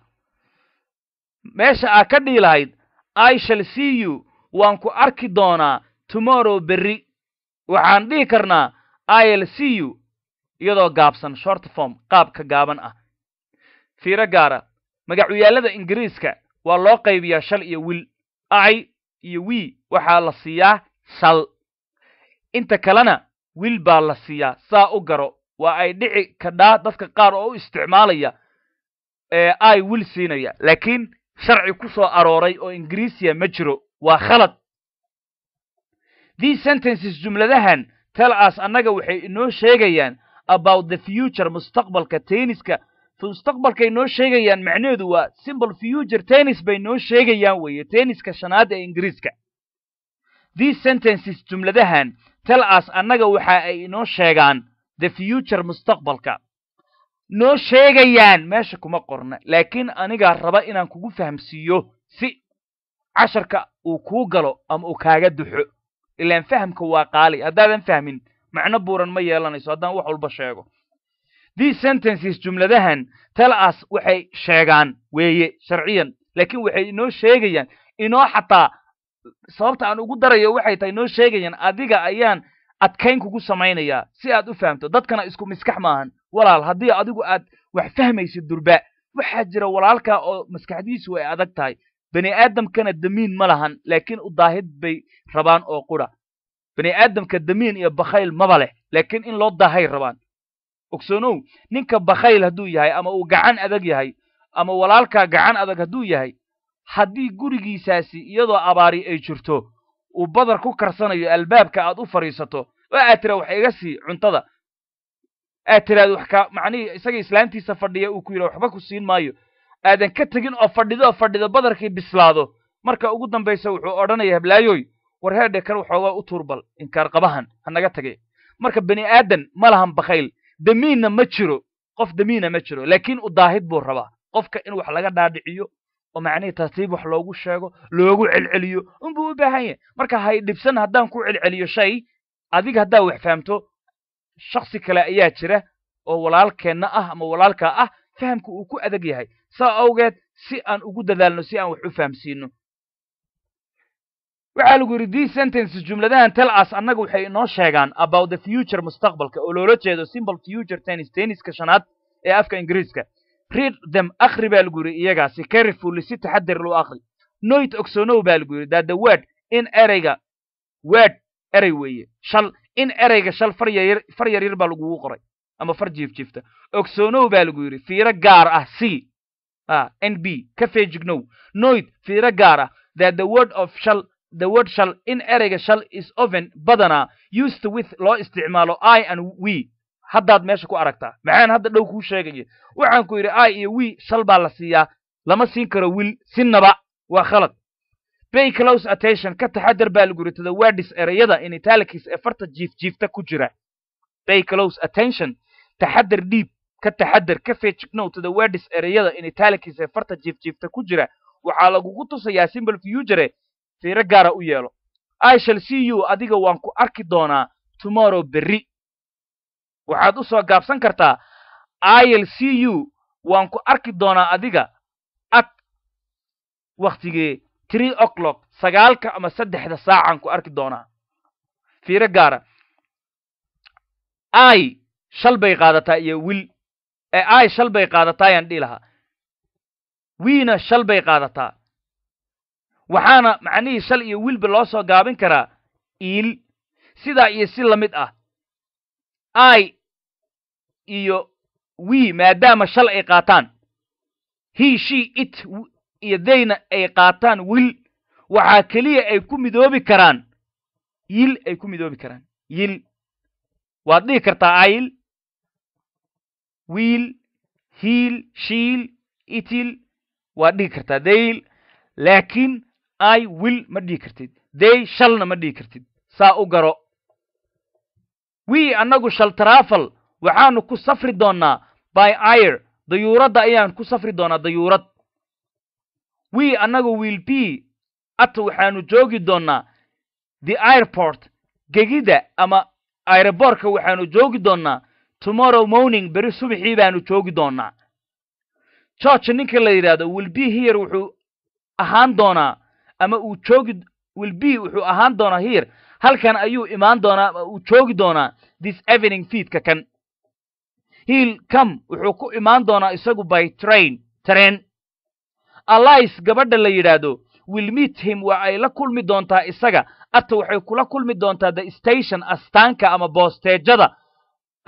Speaker 1: meesha aa ka dhihi lahayd i shall see you waan ku arki doonaa tomorrow berri waxaan dhihi karnaa il see you iyadoo gaabsan short form qaabka gaaban ah fiiro gaara magacuyaallada ingiriiska waa loo qaybiyaa shal iyo wil i iyo wii waxaa la siiyaa shal inta kalena wil baa la siiyaa saa u garo waa ay dhici kadhaa dadka qaar oo u isticmaalaya ee ay wil siinaya laakiin sharci ku soo arooray oo ingiriisiya ma jiro waa khalad these sentences jumladahan telaas annaga waxay inoo sheegayaan about the future mustaqbalka teeniska mustaqbalkay noo sheegayaan macnaheedu waa simple future tennis bay noo sheegayaan weeye tenniska shanaad ee ingiriiska these sentences jumladahan tell as annaga waxa ay inoo sheegaan the future mustaqbalka noo sheegayaan meesha kuma qorna laakiin anigaa raba inaan kugu fahamsiiyo si casharka uu kuu galo ama uu kaaga duxo ilaan fahamka waa qaali haddaadan fahmin macno buuran ma yeelanayso haddaan wax walba sheego these sentences jumladahan tel us waxay sheegaan weeye sharciyan laakiin waxay inoo sheegayaan inoo xataa sababta aan ugu darayo waxay tahay inoo sheegayaan adiga ayaan adkayn kugu samaynayaa si aad u fahamto dadkana isku miskax maahan walaal haddii adigu aad wax fahmaysid durba waxaa jira walaalkaa oo maskaxdiisu ay adag tahay bani aadamkana damiin ma lahan laakiin udaahid bay rabaan oo qura bani aadamka damiin iyo bakhayl maba leh laakiin in loo daahay rabaan ogsoonow ninka bakhayl hadduu yahay ama uu gacan adag yahay ama walaalkaa gacan adag hadduu yahay haddii gurigiisaasi iyadoo abaari ay jirto uu badar ku karsanayo albaabka aad u fadhiisato oo aad tiraad wax iga sii cuntada aad tiraad wax ka macnihii isaga islaamtiisa fadhiya uu ku yidha waxba ku siin maayo aadan ka tegin oo fadhido oo fadhido badarkii bislaado marka ugu dambaysa wuxuu odhanaya hablaayoy war heerdhe kan waxoogaa u tuurbal inkaar qabahan ha naga tage marka beni aadan ma lahan bakhayl damiinna ma jiro qof damiina ma jiro laakiin daahid buu rabaa qofka in wax laga dhaadhiciyo oo macnihii tartiib wax loogu sheego loogu celceliyo unbuu u baahan yahay marka hay dhibsan haddaan ku celceliyo shay adiga haddaa wax fahamto shaksi kale ayaa jira oo walaalkeenna ah ama walaalkaa ah fahamka uu ku adag yahay saa awgeed si aan ugu dadaalno si aan wax u fahamsiino waxaa lagu yihi d sentence jumladahan tel as annaga waxay inoo sheegaan about the future mustaqbalka oo loola jeedo simple future tennis tenniska shanaad ee afka ingiriiska read them akhri baa lagu yidhi iyagaasi carefully si taxadir lo akhri noit ogsoonow baa lagu yidhi that the word in ereyga word erey weeye shal in ereyga shal far yaryar far yaryar baa lagugu qoray ama far jiifjiifta ogsoonow baa lagu yidhi fiiro gaar ah c ah, n b ka feejignow noit fiiro gaar ah that the word of shal the word shall in ereyga shall is oven badanaa used with loo isticmaalo i and we haddaad meesha ku aragtaa maxaan hadda dhow kuu sheegaya waxaan ku yidhi i iyo we shal baa la siiyaa lama siin karo wil sinaba waa khalad bay close attention ka taxadar baa lagu yidhi tadawardis ereyada in italikiis ee farta jiifjiifta ku jira bay close attention taxadar dhiib ka taxadar ka feejignow tadawardis ereyada in italikiis ee farta jiifjiifta ku jira waxaa lagugu tusayaa simple future fiiro gaara u yeelo i shall see you adiga waan ku arki doonaa tomorrow berri waxaad u soo gaabsan kartaa i l c waan ku arki doonaa adiga at wakhtigee tree o'clock sagaalka ama saddexda saacaan ku arki doonaa fiiro gaara i shal bay qaadataa iyo wil ee i shal bay qaadataa ayaan dhihi lahaa wiina shal bay qaadataa waxaana macnihii shal iyo wilba loo soo gaabin karaa iil sidaa iyo si la mid ah i iyo wii maadaama shal ay qaataan he shi it iyo dayna ay qaataan wil waxaa keliya ay ku midoobi karaan yil ay ku midoobi karaan yil waad dhihi kartaa ayl wiil hiil shiil itil waad dhihi kartaa dayl laakiin i will ma dhihi kartid dey shalna ma dhihi kartid saa u garo wii annagu shal taraafal waxaanu ku safri doonnaa by air dayuuradda ayaan ku safri doonaa dayuurad wii annagu wiil b at waxaanu joogi doonnaa the airport gegida ama airoboorka waxaanu joogi doonnaa tomorrow morning beri subaxii baanu joogi doonnaa gorge ninka la yidhaahdo wilb hiyar wuxuu ahaan doonaa ama uu joogi wilbe wuxuu ahaan doonaa hier halkan ayuu imaan doonaa ama uu joogi doonaa this evening feedka kan hiil kam wuxuu ku imaan doonaa isagu by train tren allis gabadha la yidhaahdo will meet him waa ay la kulmi doontaa isaga ata waxay kula kulmi doontaa the station astaanka ama boosteejada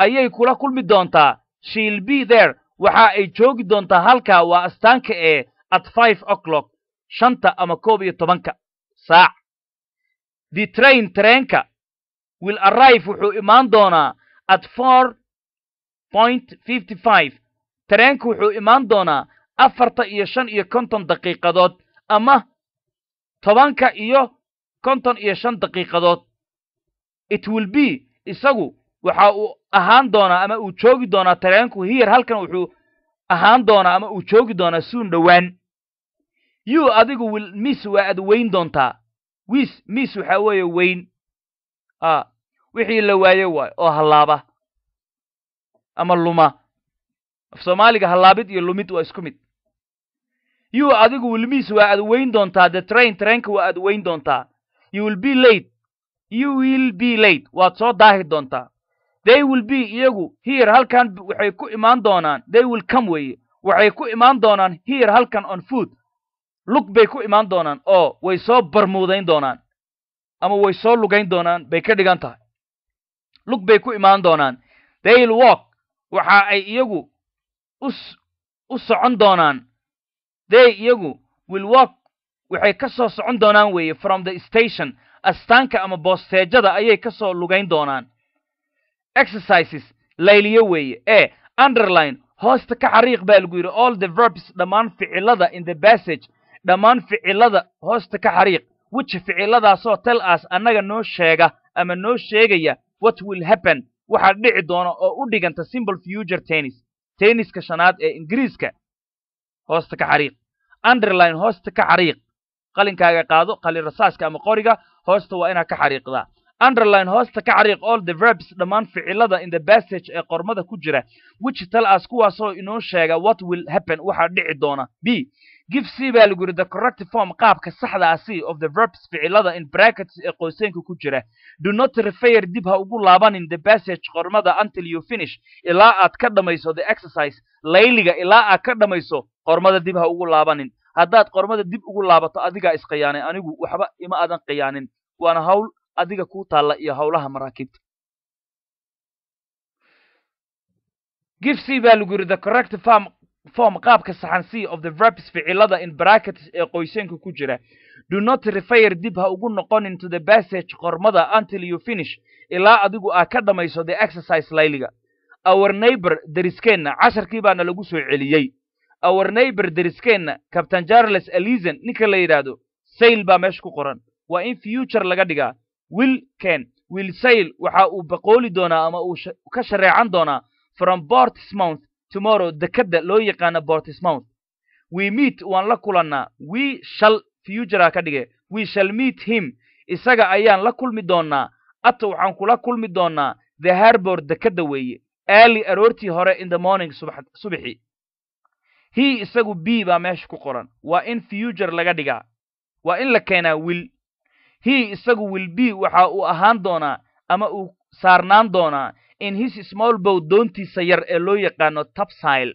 Speaker 1: ayay kula kulmi doontaa shill be there waxa ay joogi doontaa halka waa astaanka ee at five o'clock shanta ama koob iyo tobanka saac the train tareenka will arrive wuxuu imaan doonaa at four point fifty five treenku wuxuu imaan doonaa afarta iyo shan iyo konton daqiiqadood ama tobanka iyo konton iyo shan daqiiqadood it will be isagu waxa uu ahaan doonaa ama uu joogi doonaa tareenku hiyar halkan wuxuu ahaan doonaa ama uu joogi doonaa suun dhowaan yuu adigu wil mis waa aad weyn doontaa wiis mis waxaa weeye weyn a wixii la waaye waayo oo hallaaba ama luma af soomaaliga hallaabid iyo lumid waa isku mid yuu adigu will mis waa aad weyn doontaa the train trainka waa aad weyn doontaa you will be late you will be late waad soo daahi doontaa they will be iyagu here halkan waxay ku imaan doonaan they will come weeye waxay ku imaan doonaan here halkan on food lug bay ku imaan doonaan oo way soo barmuudayn doonaan ama way soo lugayn doonaan bay ka dhigan tahay lug bay ku imaan doonaan dail walk waxa ay iyagu u socon doonaan they iyagu will walk waxay ka soo socon doonaan weeye from the station astaanka ama boosteejada ayay ka soo lugayn doonaan exercises layliyo weeye ee underline hoosta ka xariiq baa lagu yidhi all the verbs dhammaan ficilada in the passage dhammaan ficilada hoosta ka xariiq weji ficiladaasoo tel aas annaga noo sheega ama noo sheegaya what will happen waxaa dhici doona oo u dhiganta simple future tennis tenniska shanaad ee ingiriiska hoosta ka xariiq underline hoosta ka xariiq qalinkaaga qaado qalin rasaaska ama qoriga hoosta waa inaad ka xariiqdaa underline hoosta ka xariiq all the verbs dhammaan ficilada in the passage ee qormada ku jira wijital as kuwaasoo inoo sheega what will happen waxaa dhici doona b gifc baa lagu yidhi the corrective form qaabka saxda asi ah of the verbs ficilada in brackets ee qoyseynka ku jira do not refeyer dib ha ugu laabanin the passage qormada until you finish ilaa aad ka dhammayso the exercise layliga ilaa aad ka dhammayso qormada dib ha ugu laabanin haddaad qormada dib ugu laabato adigaa isqiyaanay anigu waxba ima aadan qiyaanin waana hawl adiga kuu taalla iyo howlaha maraakiibta gifc baa lagu yidhi the corrective form form qaabka saxan c of the verbs ficilada in brackets ee qoysanka ku jira do not refire dib ha ugu noqon into the passage qormada until you finish ilaa adigu aad ka dhammayso the exercise layliga our neighbor deriskeenna casharkii baana lagu soo celiyey our neighbor deriskeenna captain jarles elizon ninka la yidhaahdo sail baa meesha ku qoran waa in future laga dhigaa will ken will sail waxa uu baqooli doonaa ama uu ka shareecan doonaa from bortismouth tomorrow dekadda loo yaqaana bortismouth we meet waan la kulannaa we shall futurea ka dhige we shall meet him isaga ayaan la kulmi doonnaa at waxaan kula kulmi doonnaa the harbor dekada weeye aali aroortii hore in the morning subxi hi isagu b baa meesha ku qoran waa in future laga dhigaa waa in la keenaa wil hi isagu wil b waxa uu ahaan doonaa ama uu saarnaan doonaa in his smallbow doontiisa yar ee loo yaqaano tabsile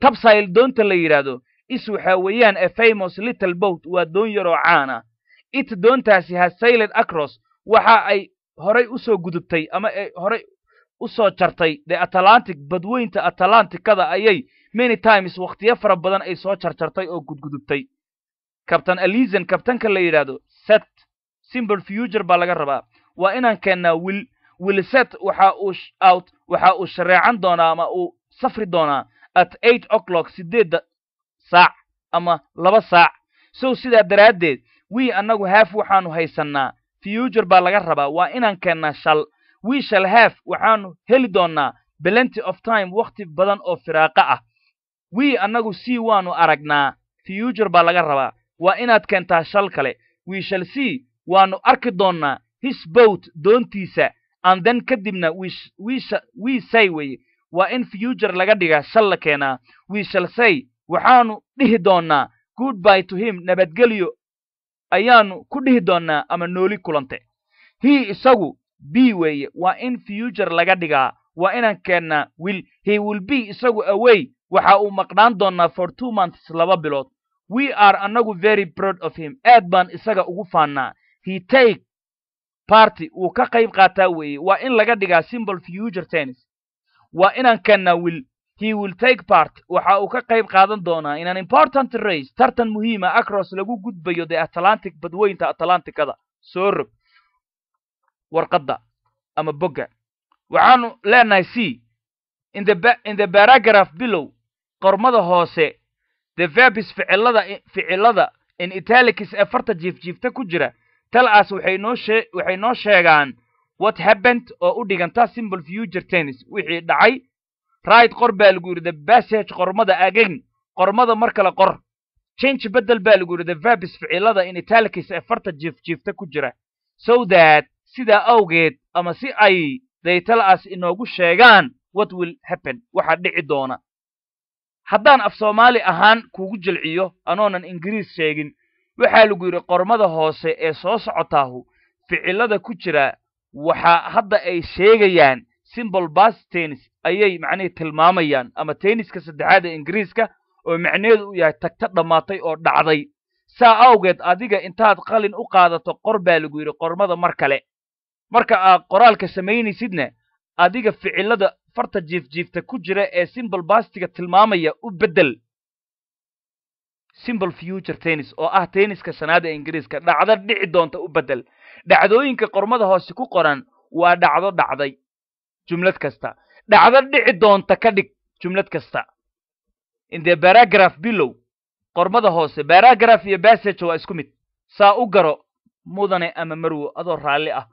Speaker 1: tabsile doonta la yidhaahdo is waxaa weeyaan a famous little boat waa doon yaroo ah it doontaasi ha sailed across waxa ay horay u soo gudubtay ama ay horay u soo jartay the atlantic badweynta atlantikada ayay many times wakhtiyo fara badan ay soo jarjartay oo gudgudubtay kabtan alisan kabtanka la yidhaahdo set simble future baa laga rabaa waa inaan keennaa wil wilset waxa uu waxa uu shareecan doonaa ama uu safri doonaa at eight o'clock siddeedda saac ama laba saac sow sidaa daraaddeed wii annagu haaf waxaanu haysannaa fiyuujur baa laga rabaa waa inaan keennaa shal wii shal haaf waxaanu heli doonnaa belenty of time wakhti badan oo firaaqa ah wii annagu c waanu aragnaa fiyuujur baa laga rabaa waa inaad keentaa shal kale wii shal c waanu arki doonnaa his bowt doontiisa aan dan kadibna wiisay weye waa in future laga dhigaa shal la keenaa wiishalsay waxaanu dhihi doonnaa good by to him nabadgelyo ayaanu ku dhihi doonnaa ama nooli kulante he isagu b weeye waa in future laga dhigaa waa inaan keennaa will he will b isagu awey waxa uu maqnaan doonnaa for two months laba bilood we are annagu very proud of him aad baan isaga ugu faannaa he take barty wuu ka qayb qaataa weeye waa in laga dhigaa symbol future tennis waa inaan kanna will he will take part waxa uu ka qayb qaadan doonaa in an important race tartan muhiima ah, acros lagu gudbayo the atlantic badweynta atlanticada soo rog warqadda ama bogga waxaanu leenahay c in the, in the paragraph bilow qormada hoose the verbis ficilada ficilada in italicis ee farta jiifjiifta ku jira talaas waxay noo sheegaan what happened oo u dhiganta simbol future tennis wixii dhacay raid qor baa lagu yidhi the bassage qormada again qormada mar kale qor change bedel baa lagu yidhi the verbis ficilada in italicis ee farta jiifjiifta ku jira so that sidaa awgeed ama si ay they talaas inoogu sheegaan what will happen waxaa dhici doona haddaan af soomaali ahaan kuugu jilciyo anoonan ingiriis sheegin waxaa lagu yidhi qormada hoose ee soo socotaahu ficilada ku jira waxaa hadda ay sheegayaan simbol bas tennis ayay macnihii tilmaamayaan ama tenniska saddexaad ee ingiriiska oo macnaheedu u yahay tagta dhammaatay oo dhacday saa awgeed adiga intaad qalin u qaadato qor baa lagu yidhi qormada mar kale marka aad qoraalka samaynaysidna adiga ficilada farta jiifjiifta ku jira ee simbol bastiga tilmaamaya u beddel simple future tennis oo ah tenniska shanaada ingiriiska dhacdo dhici doonta u bedel dhacdooyinka qormada hoose ku qoran waa dhacdo dhacday jumlad kasta dhacdo dhici doonta ka dhig jumlad kasta intee baragraf bilow qormada hoose baragraf iyo bassage waa isku mid saa u garo mudane ama marwo adoo raalli ah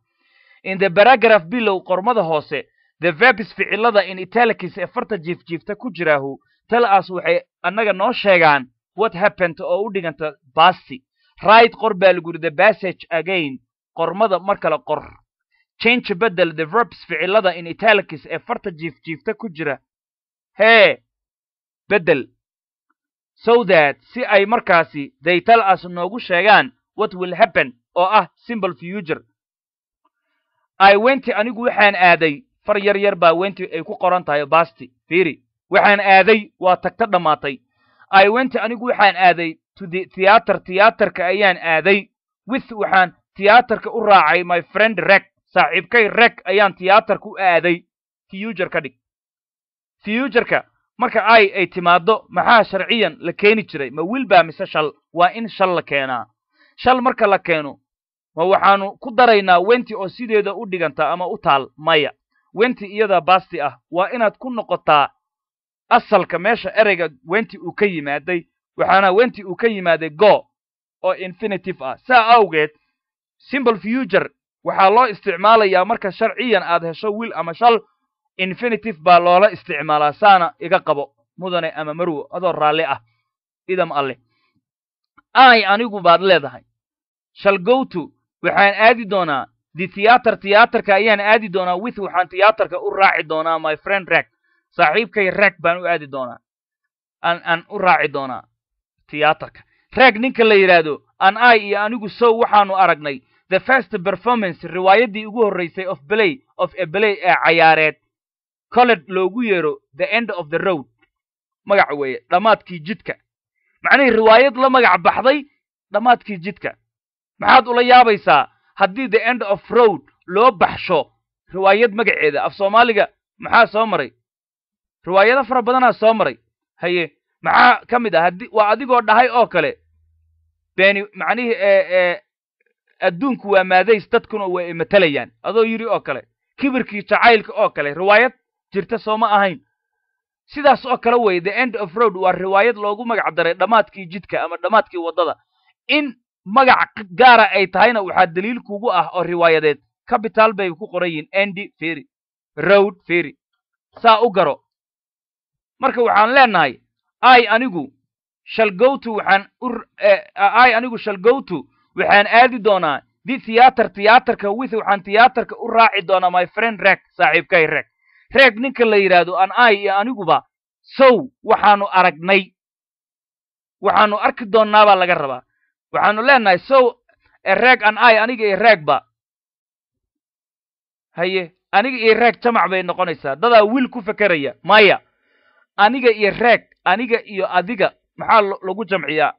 Speaker 1: inthe baragraf bilow qormada hoose the verbis ficilada in italicis ee farta jiifjiifta ku jiraahu tal aas waxay annaga noo sheegaan what happent oo u dhiganta baasi right qor baa lagu yidhi the passage again qormada mar kale qor change beddel the verbs ficilada in italicis ee farta jiif jiifta ku jira hee beddel so that si ay markaasi they tal us noogu sheegaan what will happen oo oh, ah simple future i wenti anigu waxaan aaday far yar yar baa wenti ay ku qoran tahay basti fiiri waxaan aaday waa tagta dhammaatay i went anigu waxaan aaday to the tiyaatar tiyaatarka ayaan aaday with waxaan tiyaatarka u raacay my friend reg saaxiibkay reg ayaan tiyaatarka u aaday fyujar ka dhig fyujarka marka ai ay timaaddo maxaa sharciyan la keeni jiray ma wilbaa mise shal waa in shal la keenaa shal marka la keeno ma waxaanu ku daraynaa wenti oo sideeda u dhiganta ama u taal maya wenti iyadaa baasti ah waa inaad ku noqotaa asalka meesha ereyga wenti uu ka yimaaday waxaana wenti uu ka yimaaday go oo infinitive ah saa awgeed simble future waxaa loo isticmaalayaa marka sharciyan aad hesho wiil ama shal infinitive baa loola isticmaalaa saana iga qabo mudane ama marwo adoo raalli ah idam alleh ay anigu baad leedahay shal waxaan aadi doonaa the theater tiyaatarka ayaan aadi doonaa with waxaan tiyaatarka u raaci doonaa my friend rek saaxiibkay raag baan u aadi doonaa aan aan u raaci doonaa tiyaatarka raag ninka la yidhaahdo an i iyo anigu sow waxaanu aragnay the first performance riwaayaddii ugu horraysay of belay of ebeley ee cayaareed colled loogu yeero the end of the road magac weeye dhammaadkii jidka macnihii riwaayad la magac baxday dhammaadkii jidka maxaad ula yaabaysaa haddii the end of road loo baxsho riwaayad magaceeda af soomaaliga maxaa soo maray riwaayado fara badanaa soo maray haye maxaa ka mid ah hadi waa adigoo dhahay oo kale beeni macnihii e, e, adduunku waa maadays dadkuna way matalayaan adoo yidhi oo kale kibirkii jacaylka oo kale riwaayad jirta sooma ahayn sidaas oo kale weye the end of road waa riwaayad loogu magac daray dhammaadkii jidka ama dhammaadkii waddada in magac gaara ay tahayna waxaa daliil kugu ah oo riwaayadeed capital bay ku qoran yihiin endi ferry road fery saa u garo marka waxaan leenahay ay anigu shalgowtu waxaan e, ay anigu shalgowtu waxaan aadi doonaa di theater tiyaatarka with waxaan tiyaatarka u raaci doonaa my friend reg saaxiibkay reg reg ninka la yidhaahdo aan ay iyo aniguba sow waxaanu aragnay waxaanu arki doonaabaa laga rabaa waxaanu leenahay sow e, reg an ay aniga iyo reegba haye aniga iyo reeg jamac bay noqonaysaa dadaa wiil ku fekeraya maya aniga iyo reeg aniga iyo adiga maxaa lagu jamciyaa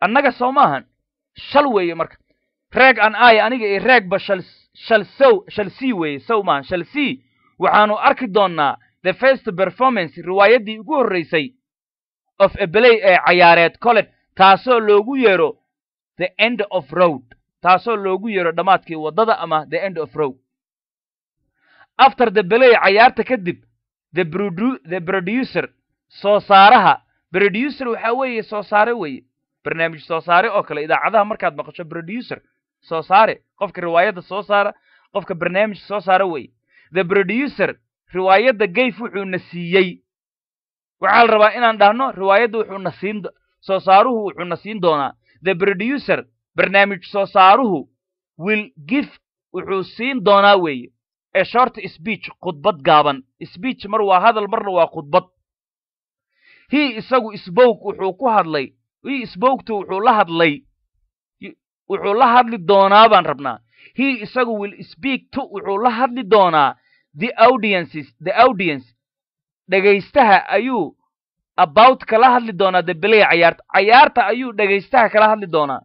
Speaker 1: annaga soo maahan shal weeye marka reeg an aaya aniga iyo reegba shal shal sow weeye sow maahan shal waxaanu arki doonnaa the first performance riwaayaddii ugu horraysay of ablay ee cayaareed colled taasoo loogu yeero the end of road taasoo loogu yeero dhammaadkii waddada ama the end of road after the belay cayaarta kadib the the producer soo saaraha producer waxaa weeye soo saare weeye barnaamij soo saare oo kale idaacadaha markaad maqasho producer soo saare qofka riwaayadda soo saara qofka barnaamij soo saare weeye the producer riwaayadda gayf wuxuuna siiyey waxaa la rabaa inaan dhahno riwaayadda wuxuuna siin soo saaruhu wuxuuna siin doonaa the producer barnaamij soo saaruhu will gif wuxuu siin doonaa weeye ee short speech khudbad gaaban speech mar waa hadal marna waa khudbad hii isagu isbowg wuxuu ku hadlay hii isbowgtu wuxuu la hadlay wuxuu la hadli doonaa baan rabnaa hii isagu will speak to wuxuu la hadli doonaa the audiences the audience dhegaystaha ayuu about kala hadli doonaa the play cayaarta cayaarta ayuu dhegaystaha kala hadli doonaa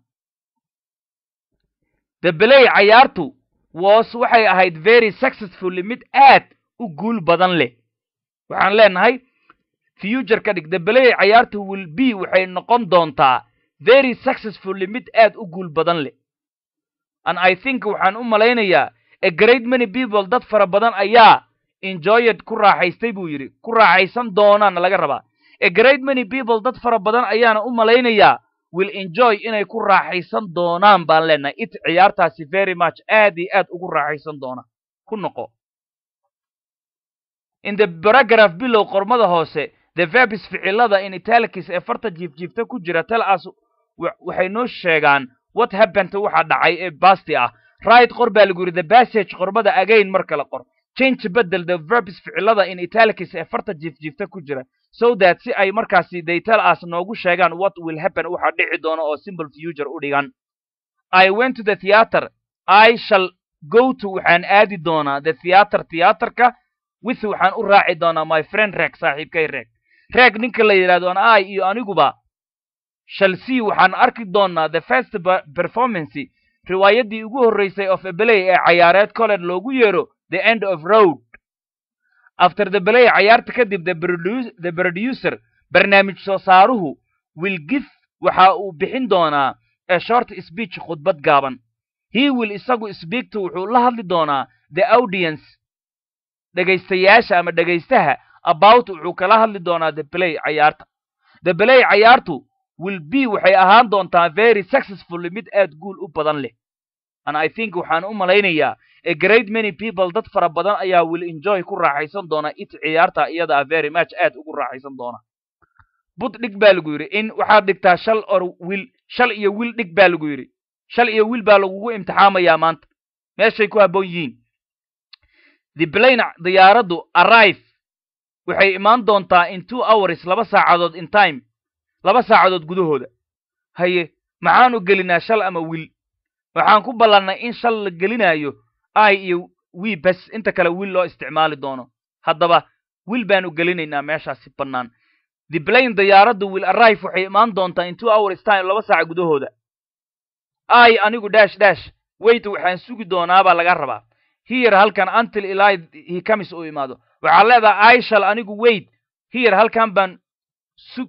Speaker 1: the play cayaartu was waxay ahayd very successfully mid aad u guul badan leh waxaan leenahay future ka dhig debeley cayaarta will waxay noqon doontaa very successfully mid aad u guul badan leh and i think waxaan u malaynayaa a great many people dad fara badan ayaa enjoyed ku raaxaystay buu yidhi ku raaxaysan doonaana laga rabaa a great many people dad fara badan ayaana u malaynayaa will enjoy inay ku raaxaysan doonaan baan leenahay it ciyaartaasi very much aad iyo aad ugu raaxaysan doona ku noqo in the baragraph bilow qormada hoose the verbis ficilada in italikis ee farta jiifjiifta ku jira tel as waxay noo sheegaan what happent waxaa dhacay ee basti ah right qor baa lagu yidhi the bassage qormada again mar kale qor change bedel the verbs ficilada in italics ee farta jiifjiifta ku jira so that si ay markaasi they as noogu sheegaan what will happen waxa dhici doona oo simple future u dhigan i went to the theater i shall go to waxaan aadi doonaa the theater theaterka with waxaan u raaci doonaa my friend reg saaxiibkay reg reg ninka la yidhahdo an i iyo aniguba shall see waxaan arki doonaa the first performance riwaayaddii ugu horraysay of abeley ee cayaareed colled loogu yeero the end of road after the play cayaarta kadib the producer barnaamij soo saaruhu will gif waxa uu bixin doonaa a short speech khudbad gaaban he will isagu speaktu wuxuu la hadli doonaa the audience dhegaystayaasha ama dhegaystaha about wuxuu kala hadli doonaa the play cayaarta the play cayaartu will be waxay ahaan doontaa very successful mid aad guul u badan leh and i think waxaan u malaynayaa a great many people dad fara badan ayaa will enjoy ku raaxaysan doona it ciyaarta iyadaa ah very much aad ugu raaxaysan doona bud dhig baa lagu yidhi in waxaad dhigtaa shal or wil shal iyo wil dhig baa lagu yidhi shal iyo wil baa lagugu imtixaamayaa maanta meeshay ku habboon yihiin the plane diyaaraddu arrive waxay imaan doontaa in two hours laba saacadood in time laba saacadood gudahooda haye maxaanu gelinaa shal ama wil waxaan ku ballannay in shal la gelinaayo ai iyo wii bes inta kale wiil loo isticmaali doono haddaba wiil baanu gelinaynaa meeshaasi bannaan diblayn diyaaraddu wiil arrife waxay imaan doontaa in two hours time laba saaca gudahooda ai anigu dhash dash weyt waxaan sugi doonaabaa laga rabaa hiyar halkan antil ilaa hikamis uu imaado waxaad leedahay i shall anigu weyt hiyar halkan baan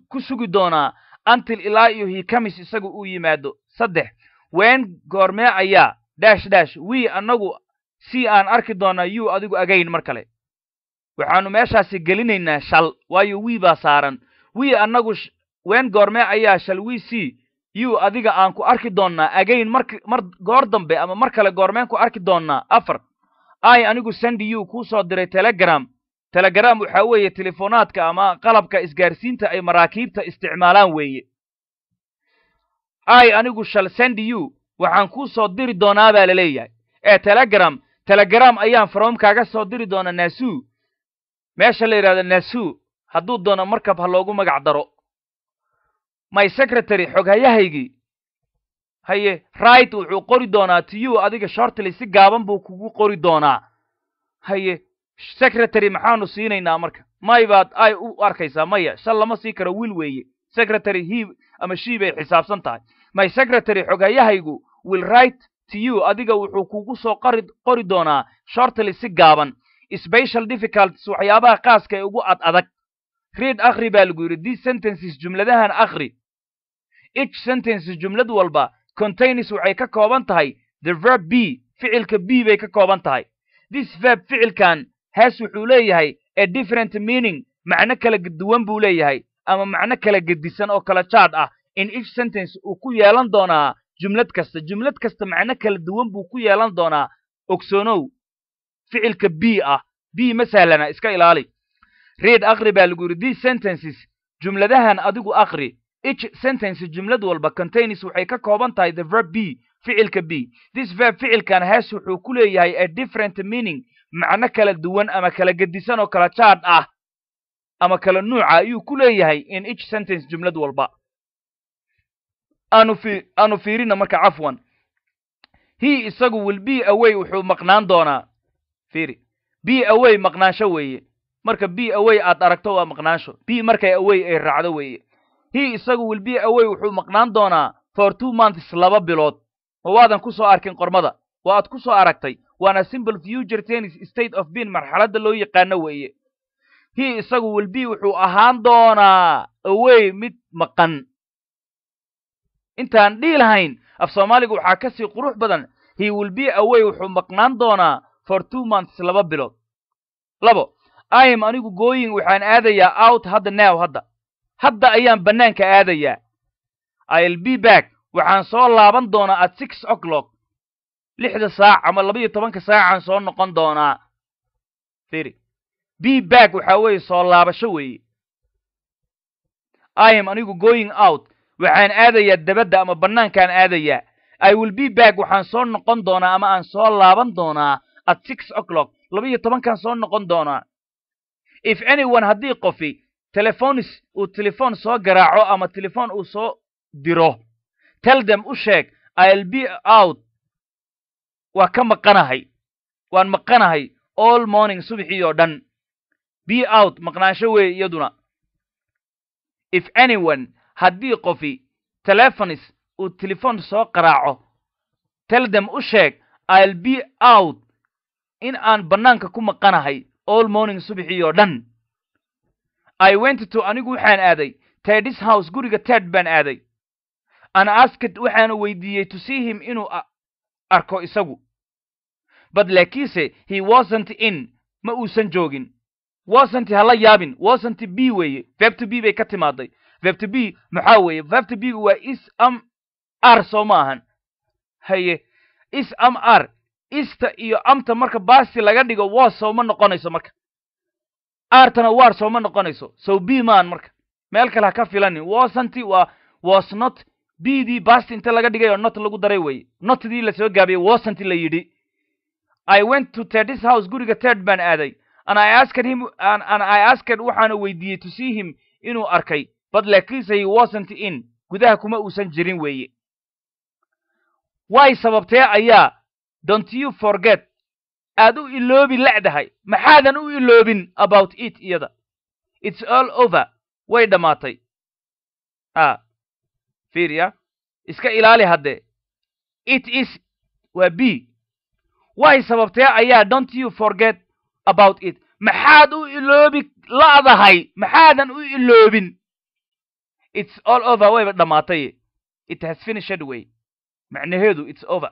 Speaker 1: ku sugi doonaa antil ilaa iyo hikamis isagu uu yimaado saddex ween goormee ayaa dash dhash wii annagu si aan arki doonaa yuu adigu agayn mar kale waxaannu meeshaasi gelinaynaa shal waayo wii baa saaran wii annagu ween goormee ayaa shal wii si yuu adiga aan ku arki doonnaa agayn mark mar goor dambe ama mar kale goormeen ku arki doonnaa afar ay anigu sendi yuu kuu soo diray telegram telegram waxaa weeye telefoonaadka ama qalabka isgaarsiinta ay maraakiibta isticmaalaan weeye ay anigu shall sendiyu waxaan kuu soo diri doonaa baa la leeyahay ee telegram telegram ayaan faroom soo diri doonaa naasuu meesha la yidhahda naasuu hadduu doono markab ha loogu magac daro my secretary xoghayahaygii haye right wuxuu qori doonaa tiyu adiga shortly si gaaban buu kugu qori doonaa haye secretary maxaanu siinaynaa marka may baad ay u arkaysaa maya shal lama sii karo wiil weeye secretary hib ama shii bay xisaabsan tahay my secretary xogayahaygu will write to you adiga wuxuu kugu soo qori doonaa shortly si gaaban special difficulties waxyaabaha kaaska ee ugu ad adag read akhri baa lagu yidhi these sentences jumladahan akhri each sentences jumlad walba containis waxay ka kooban tahay the verb b ficilka b bay ka kooban tahay this verb ficilkan haas wuxuu leeyahay a different meaning macno kala duwan buu leeyahay ama macno kala gedisan oo kala jaad ah in each sentence uu ku yeelan doonaa jumlad kasta jumlad kasta macno kala duwan buu ku yeelan doonaa ogsoonow ficilka b ah b ma sahlana iska ilaali reed aqri baa lagu yidhi these sentences jumladahan adigu aqri each sentence jumlad walba contains waxay ka kooban tahay the verb b ficilka b this verb ficilkan haas wuxuu ku leeyahay a different meaning macno kala duwan ama kala gedisan oo kala jaadh ah ama kala nuuca ah ayuu ku leeyahay in each sentence jumlad walba aanu fiirina marka cafwan hi isagu wil b awey wuxuu maqnaan doonaa fiiri b awey maqnaansho weeye marka b away aad aragto waa maqnaansho b markay awey ay raacdo weeye hi isagu wil b awey wuxuu maqnaan doonaa for two months laba bilood ma waadan ku soo arkin qormada waa aad ku soo aragtay waana simble future tennis state of bean marxaladda loo yaqaano weeye hi isagu wil wuxuu ahaan doonaa away mid maqan intaan dhihi lahayn af soomaaliga waxaa ka sii qurux badan he will be away wuxuu maqnaan doonaa for two months laba bilood labo i anigu gooying waxaan aadayaa out hadda now hadda hadda ayaan bannaanka aadayaa i'll be back waxaan soo laaban doonaa at six o'clock lixda saac ama labaiyo tobanka saacaan soo noqon doonaa firi b back waxaa weeye soo laabasho weeye i anigu going out waxaan aadayaa debadda ama bannaankaan aadayaa i will be back waxaan soo noqon doonaa ama aan soo laaban doonaa at six o'clock labiiyo tobankaan soo noqon doonaa if anyone haddii qofi telefonis uu telefoon soo garaaco ama telefoon uu soo diro tell them u sheeg i'll be out waa ka maqanahay waan maqanahay all morning subaxii oo dhan be out maqnaansho weeye iyaduna if anyone haddii qofi telefonis uu telefoon soo qaraaco teldem u sheeg i'll be out in aan bannaanka ku maqanahay all morning subxiyo dhan i went to anigu waxaan aaday tedis house guriga ted baan aaday an asked waxaana weydiiyey to see him inuu arko isagu bad laakiinse he wasant in ma uusan joogin wasant hala yaabin wasnt b weeye feebto b bay ka timaaday verb b maxaa weeye vebt b-ga waa is am r soo ma ahan haye is am r ista iyo amta marka baasi laga dhigo waa sooma noqonayso marka artana waar sooma noqonayso so b maan marka meel kale ha ka filanin wasanti waa was not b dii basti inta laga dhigay oo not lagu daray weye notdii lasoo gaabiyey wasanti la yidhi i went to tedis house guriga ted baan aaday an i asked an i asked waxaana weydiiyey to see him inuu arkay but laakiinse he wasn't in gudaha kuma uusan jirin weeye way sababtee ayaa dont you forget aad u iloobi la'dahay maxaadan u iloobin about it iyada its all over way dhammaatay a fiirya iska ilaali haddee it is waa b way sababtee ayaa dont you forget about it maxaad u iloobi la'dahay maxaadan u iloobin it's all over wayba dhammaatay it has finished way macnaheedu it's over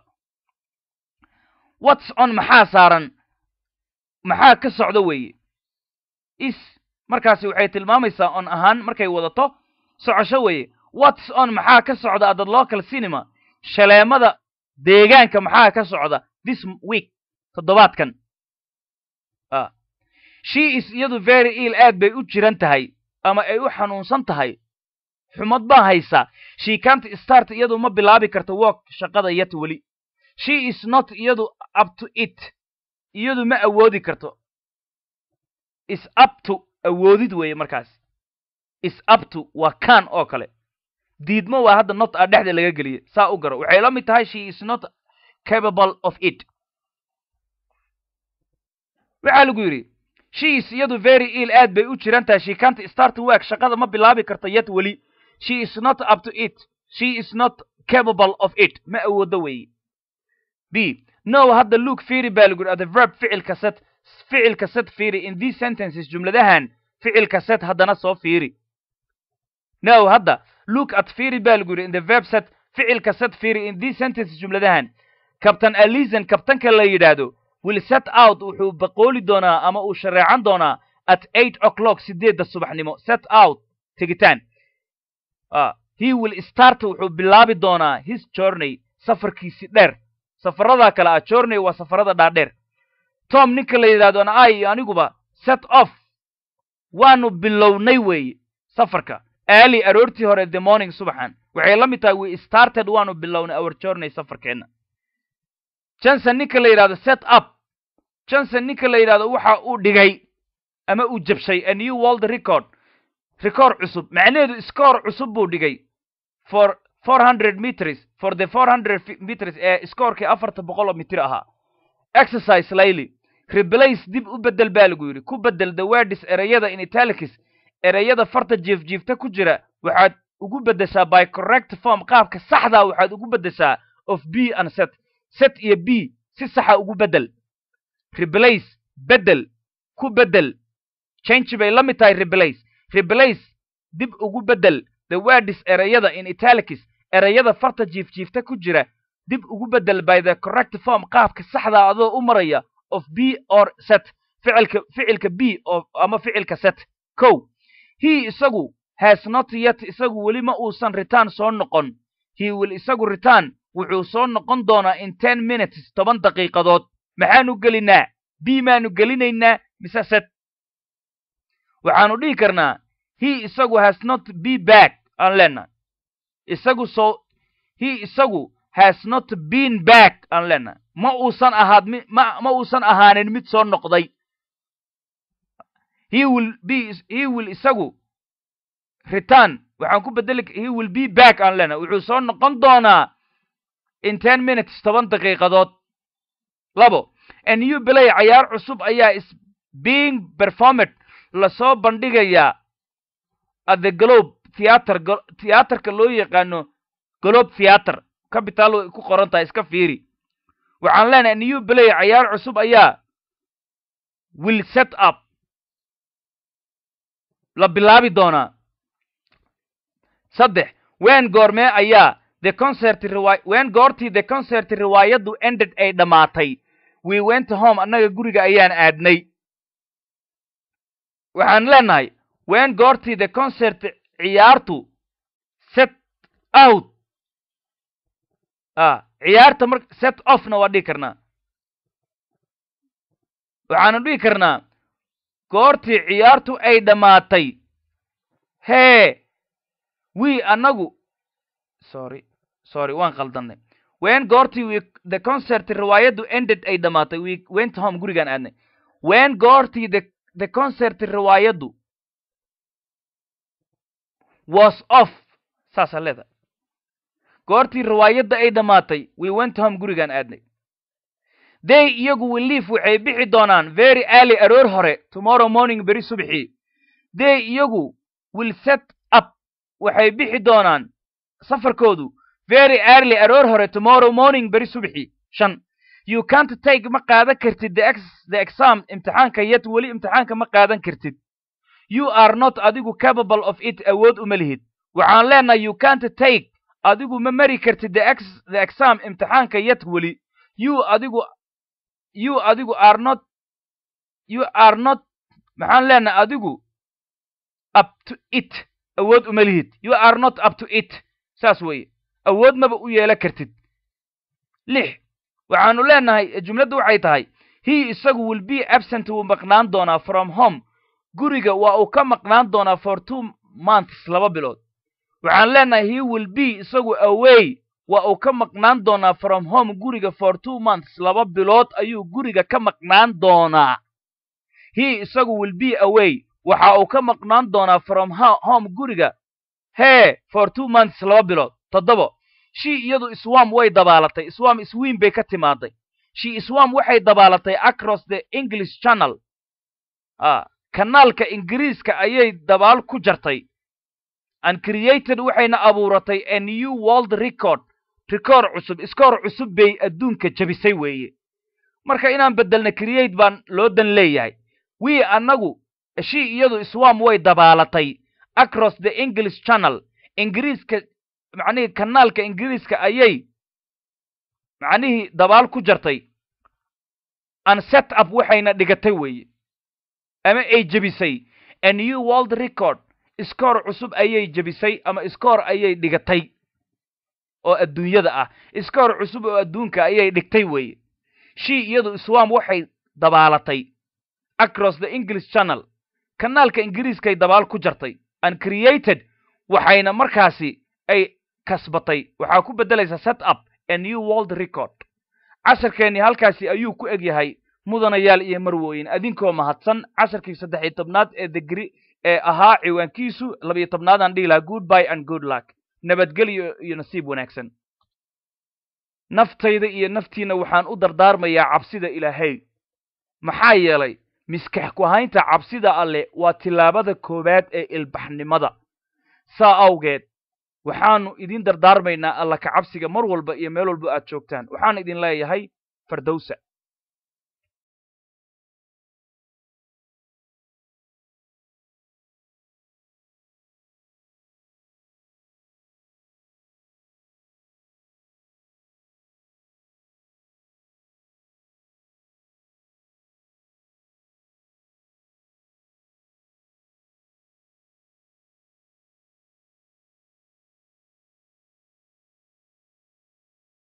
Speaker 1: whats on maxaa saaran maxaa ka socda weeye is markaasi waxay tilmaamaysaa on ahaan markay wadato socosho weeye whats on maxaa ka socda adad local cinema shaleemada deegaanka maxaa ka socda this week toddobaadkan ah. she is iyadu very iil aad bay u jiran tahay ama ay u xanuunsan tahay xumad baa haysaa shiikaanta start iyadu ma bilaabi karto work shaqada yet weli she is not iyadu up to it iyadu ma awoodi karto is up to awoodid weeye markaas is up to waa kan oo kale diidmo waa hadda not a dhexda laga geliye saa u garo waxay la mid tahay she is not capable of it waxaa lagu yidhi shiis iyadu very iil aad bay u jiran tahay shiikanta cant start work shaqada ma bilaabi karto yet weli she is not up to it she is not capable of it ma awoodo weeye b no hadda luke fiiri baa lagu idhahda verb ficilka set ficilka set fiiri in these sentences jumladahan ficilka set haddana soo fiiri no hadda luke at fiiri baa lagu yidhi in the verb set ficilka set fiiri in these sentences jumladahan kabtan alisan kabtanka la yidhaahdo will set out wuxuu baqooli doonaa ama uu shareecan doonaa at eight o'clock siddeedda subaxnimo set out tegitaan Ah, he will start wuxuu bilaabi doonaa his journey safarkiisi dheer safaradaa kale ah journey waa safarada dhaadheer tom ninka la yidhahdo yidhahdona ay aniguba set off waanu bilownay weeye safarka aali aroortii hore the morning subaxan waxay la mid tahay we started waanu bilownay our journey safarkeenna jonson ninka la yidhahdo set up jonson ninka la yidhahdo waxa uu dhigay ama uu jabshay a new world record rikoor cusub macnaheedu iskoor cusub buu dhigay for four hundred meters for the four hundred meters ee iskoorkii afarta boqol oo mitir ahaa exercise layli replace dib u bedel baa lagu yidhi ku bedel dawaadhis ereyada in italikis ereyada farta jiifjiifta ku jira waxaad ugu beddeshaa by correct form qaabka saxdaa ah waxaad ugu beddeshaa of b and set set iyo b si saxa ugu beddel replace beddel ku beddel change bay la mid tahay replace reblace dib ugu beddel the wordis ereyada in italicis ereyada farta jiifjiifta ku jira dib ugu beddel by the correct form qaabka saxda ah adoo u maraya of b or set ficilka ficilka b ama ficilka set ko he isagu has not yet isagu weli ma uusan return soo noqon he will isagu return wuxuu soo noqon doonaa in ten minutes toban daqiiqadood maxaanu gelinaa b maanu gelinaynaa mise set waxaanu dhihi karnaa he isagu has not be back uh, aan isagu soo he isagu has not been back uh, aan ma uusan ahaad mi ma ma uusan ahaanin mid soo noqday he will be he will isagu return waxaan ku bedeli he will be back uh, aan wuxuu soo noqon doonaa in ten minutes toban daqiiqadood labo a new play cayaar cusub ayaa is being performed lasoo bandhigayaa the globe theater theaterka loo yaqaano globe theater capital ku qoran tahay iska fiiri waxaan leenahay new play cayaar cusub ayaa will set up la bilaabi doonaa saddex ween goormee ayaa the concert ween goortii the concert riwaayaddu ended ay dhammaatay we went home annaga guriga ayaan aadnay waxaan leenahay wen goortii the concert ciyaartu set out ciyaarta ah, mar set offna waa dhihi karnaa waxaanu dhihi karnaa goortii ciyaartu ay dhammaatay hee wii annagu sorry sorry waan qaldanay wen goortii we the concert riwaayaddu ended ay dhammaatay we went home gurigaan aadnay wen goortii the the concert riwaayaddu was off saasaa leedahay goortii riwaayadda ay dhammaatay we went home gurigaan aadnay day iyagu wiliif waxay bixi doonaan very early aroor hore tomorrow morning beri subaxii day iyagu will set up waxay bixi doonaan safarkoodu very early aroor hore tomorrow morning beri subaxii shan you cant take ma qaadan kartid the exam imtixaanka yet weli imtixaanka ma qaadan kartid you are not adigu capable of it awood uma lihid waxaan leenahay you can't take adigu ma mari kartid the exam imtixaanka yet weli you adigu you not you are not maxaan leenahay adigu up to it awood uma lihid you are not up to it saas weeye awood maba u yeelan kartid lix waxaanu leenahay jumladda waxay tahay he isagu will be absent wuu maqnaan doonaa from home guriga waa uu ka maqnaan doonaa for two months laba bilood waxaan leenahay he will be isagu away waa uu ka maqnaan doonaa from home guriga for two months laba bilood ayuu guriga ka maqnaan doonaa he isagu will be away waxa uu ka maqnaan doonaa from home guriga hee for two months laba bilood toddobo shii iyadu iswam way dabaalatay iswam iswiin bay ka timaaday shi iswam waxay dabaalatay across the english channel ah kanaalka ingiriiska ayay dabaal ku jartay uncreated waxayna abuuratay a new world record rikoor cusub iskoor cusub bay adduunka jabisay weeye marka inaan beddelna create baan loo dan leeyahay wii annagu shii iyadu iswam way dabaalatay across the english channel ingiriiska macnihii kanaalka ingiriiska ayay macnihii dabaal ku jartay an set up waxayna dhigatay weeye ama ay jebisay a new world record iskoor cusub ayay jebisay ama iskoor ayay dhigatay oo adduunyada ah iskoor cusub oo adduunka ayay dhigtay weeye shii iyadu iswam waxay dabaalatay across the english channel kanaalka ingiriiskay dabaal ku jartay uncreated waxayna markaasi ay kasbatay waxaa ku beddelaysaa set up a new world record casharkeennii halkaasi ayuu ku egyahay mudanayaal iyo marwoyin adinkoo mahadsan casharkii saddex iyo tobnaad ee degri ee ahaa ciwaankiisu labiyo tobnaad dhihi lahaa good by and good luck nabadgelyo iyo nasiib wanaagsan naftayda iyo naftiina waxaan u dardaarmayaa cabsida ilaahay maxaa yeelay miskax kuhaynta cabsida alleh waa tillaabada koowaad ee ilbaxnimada saa awgeed waxaannu idiin dardaarmaynaa alla ka cabsiga mar walba iyo meel walba aad joogtaan waxaan idin leeyahay fardowsa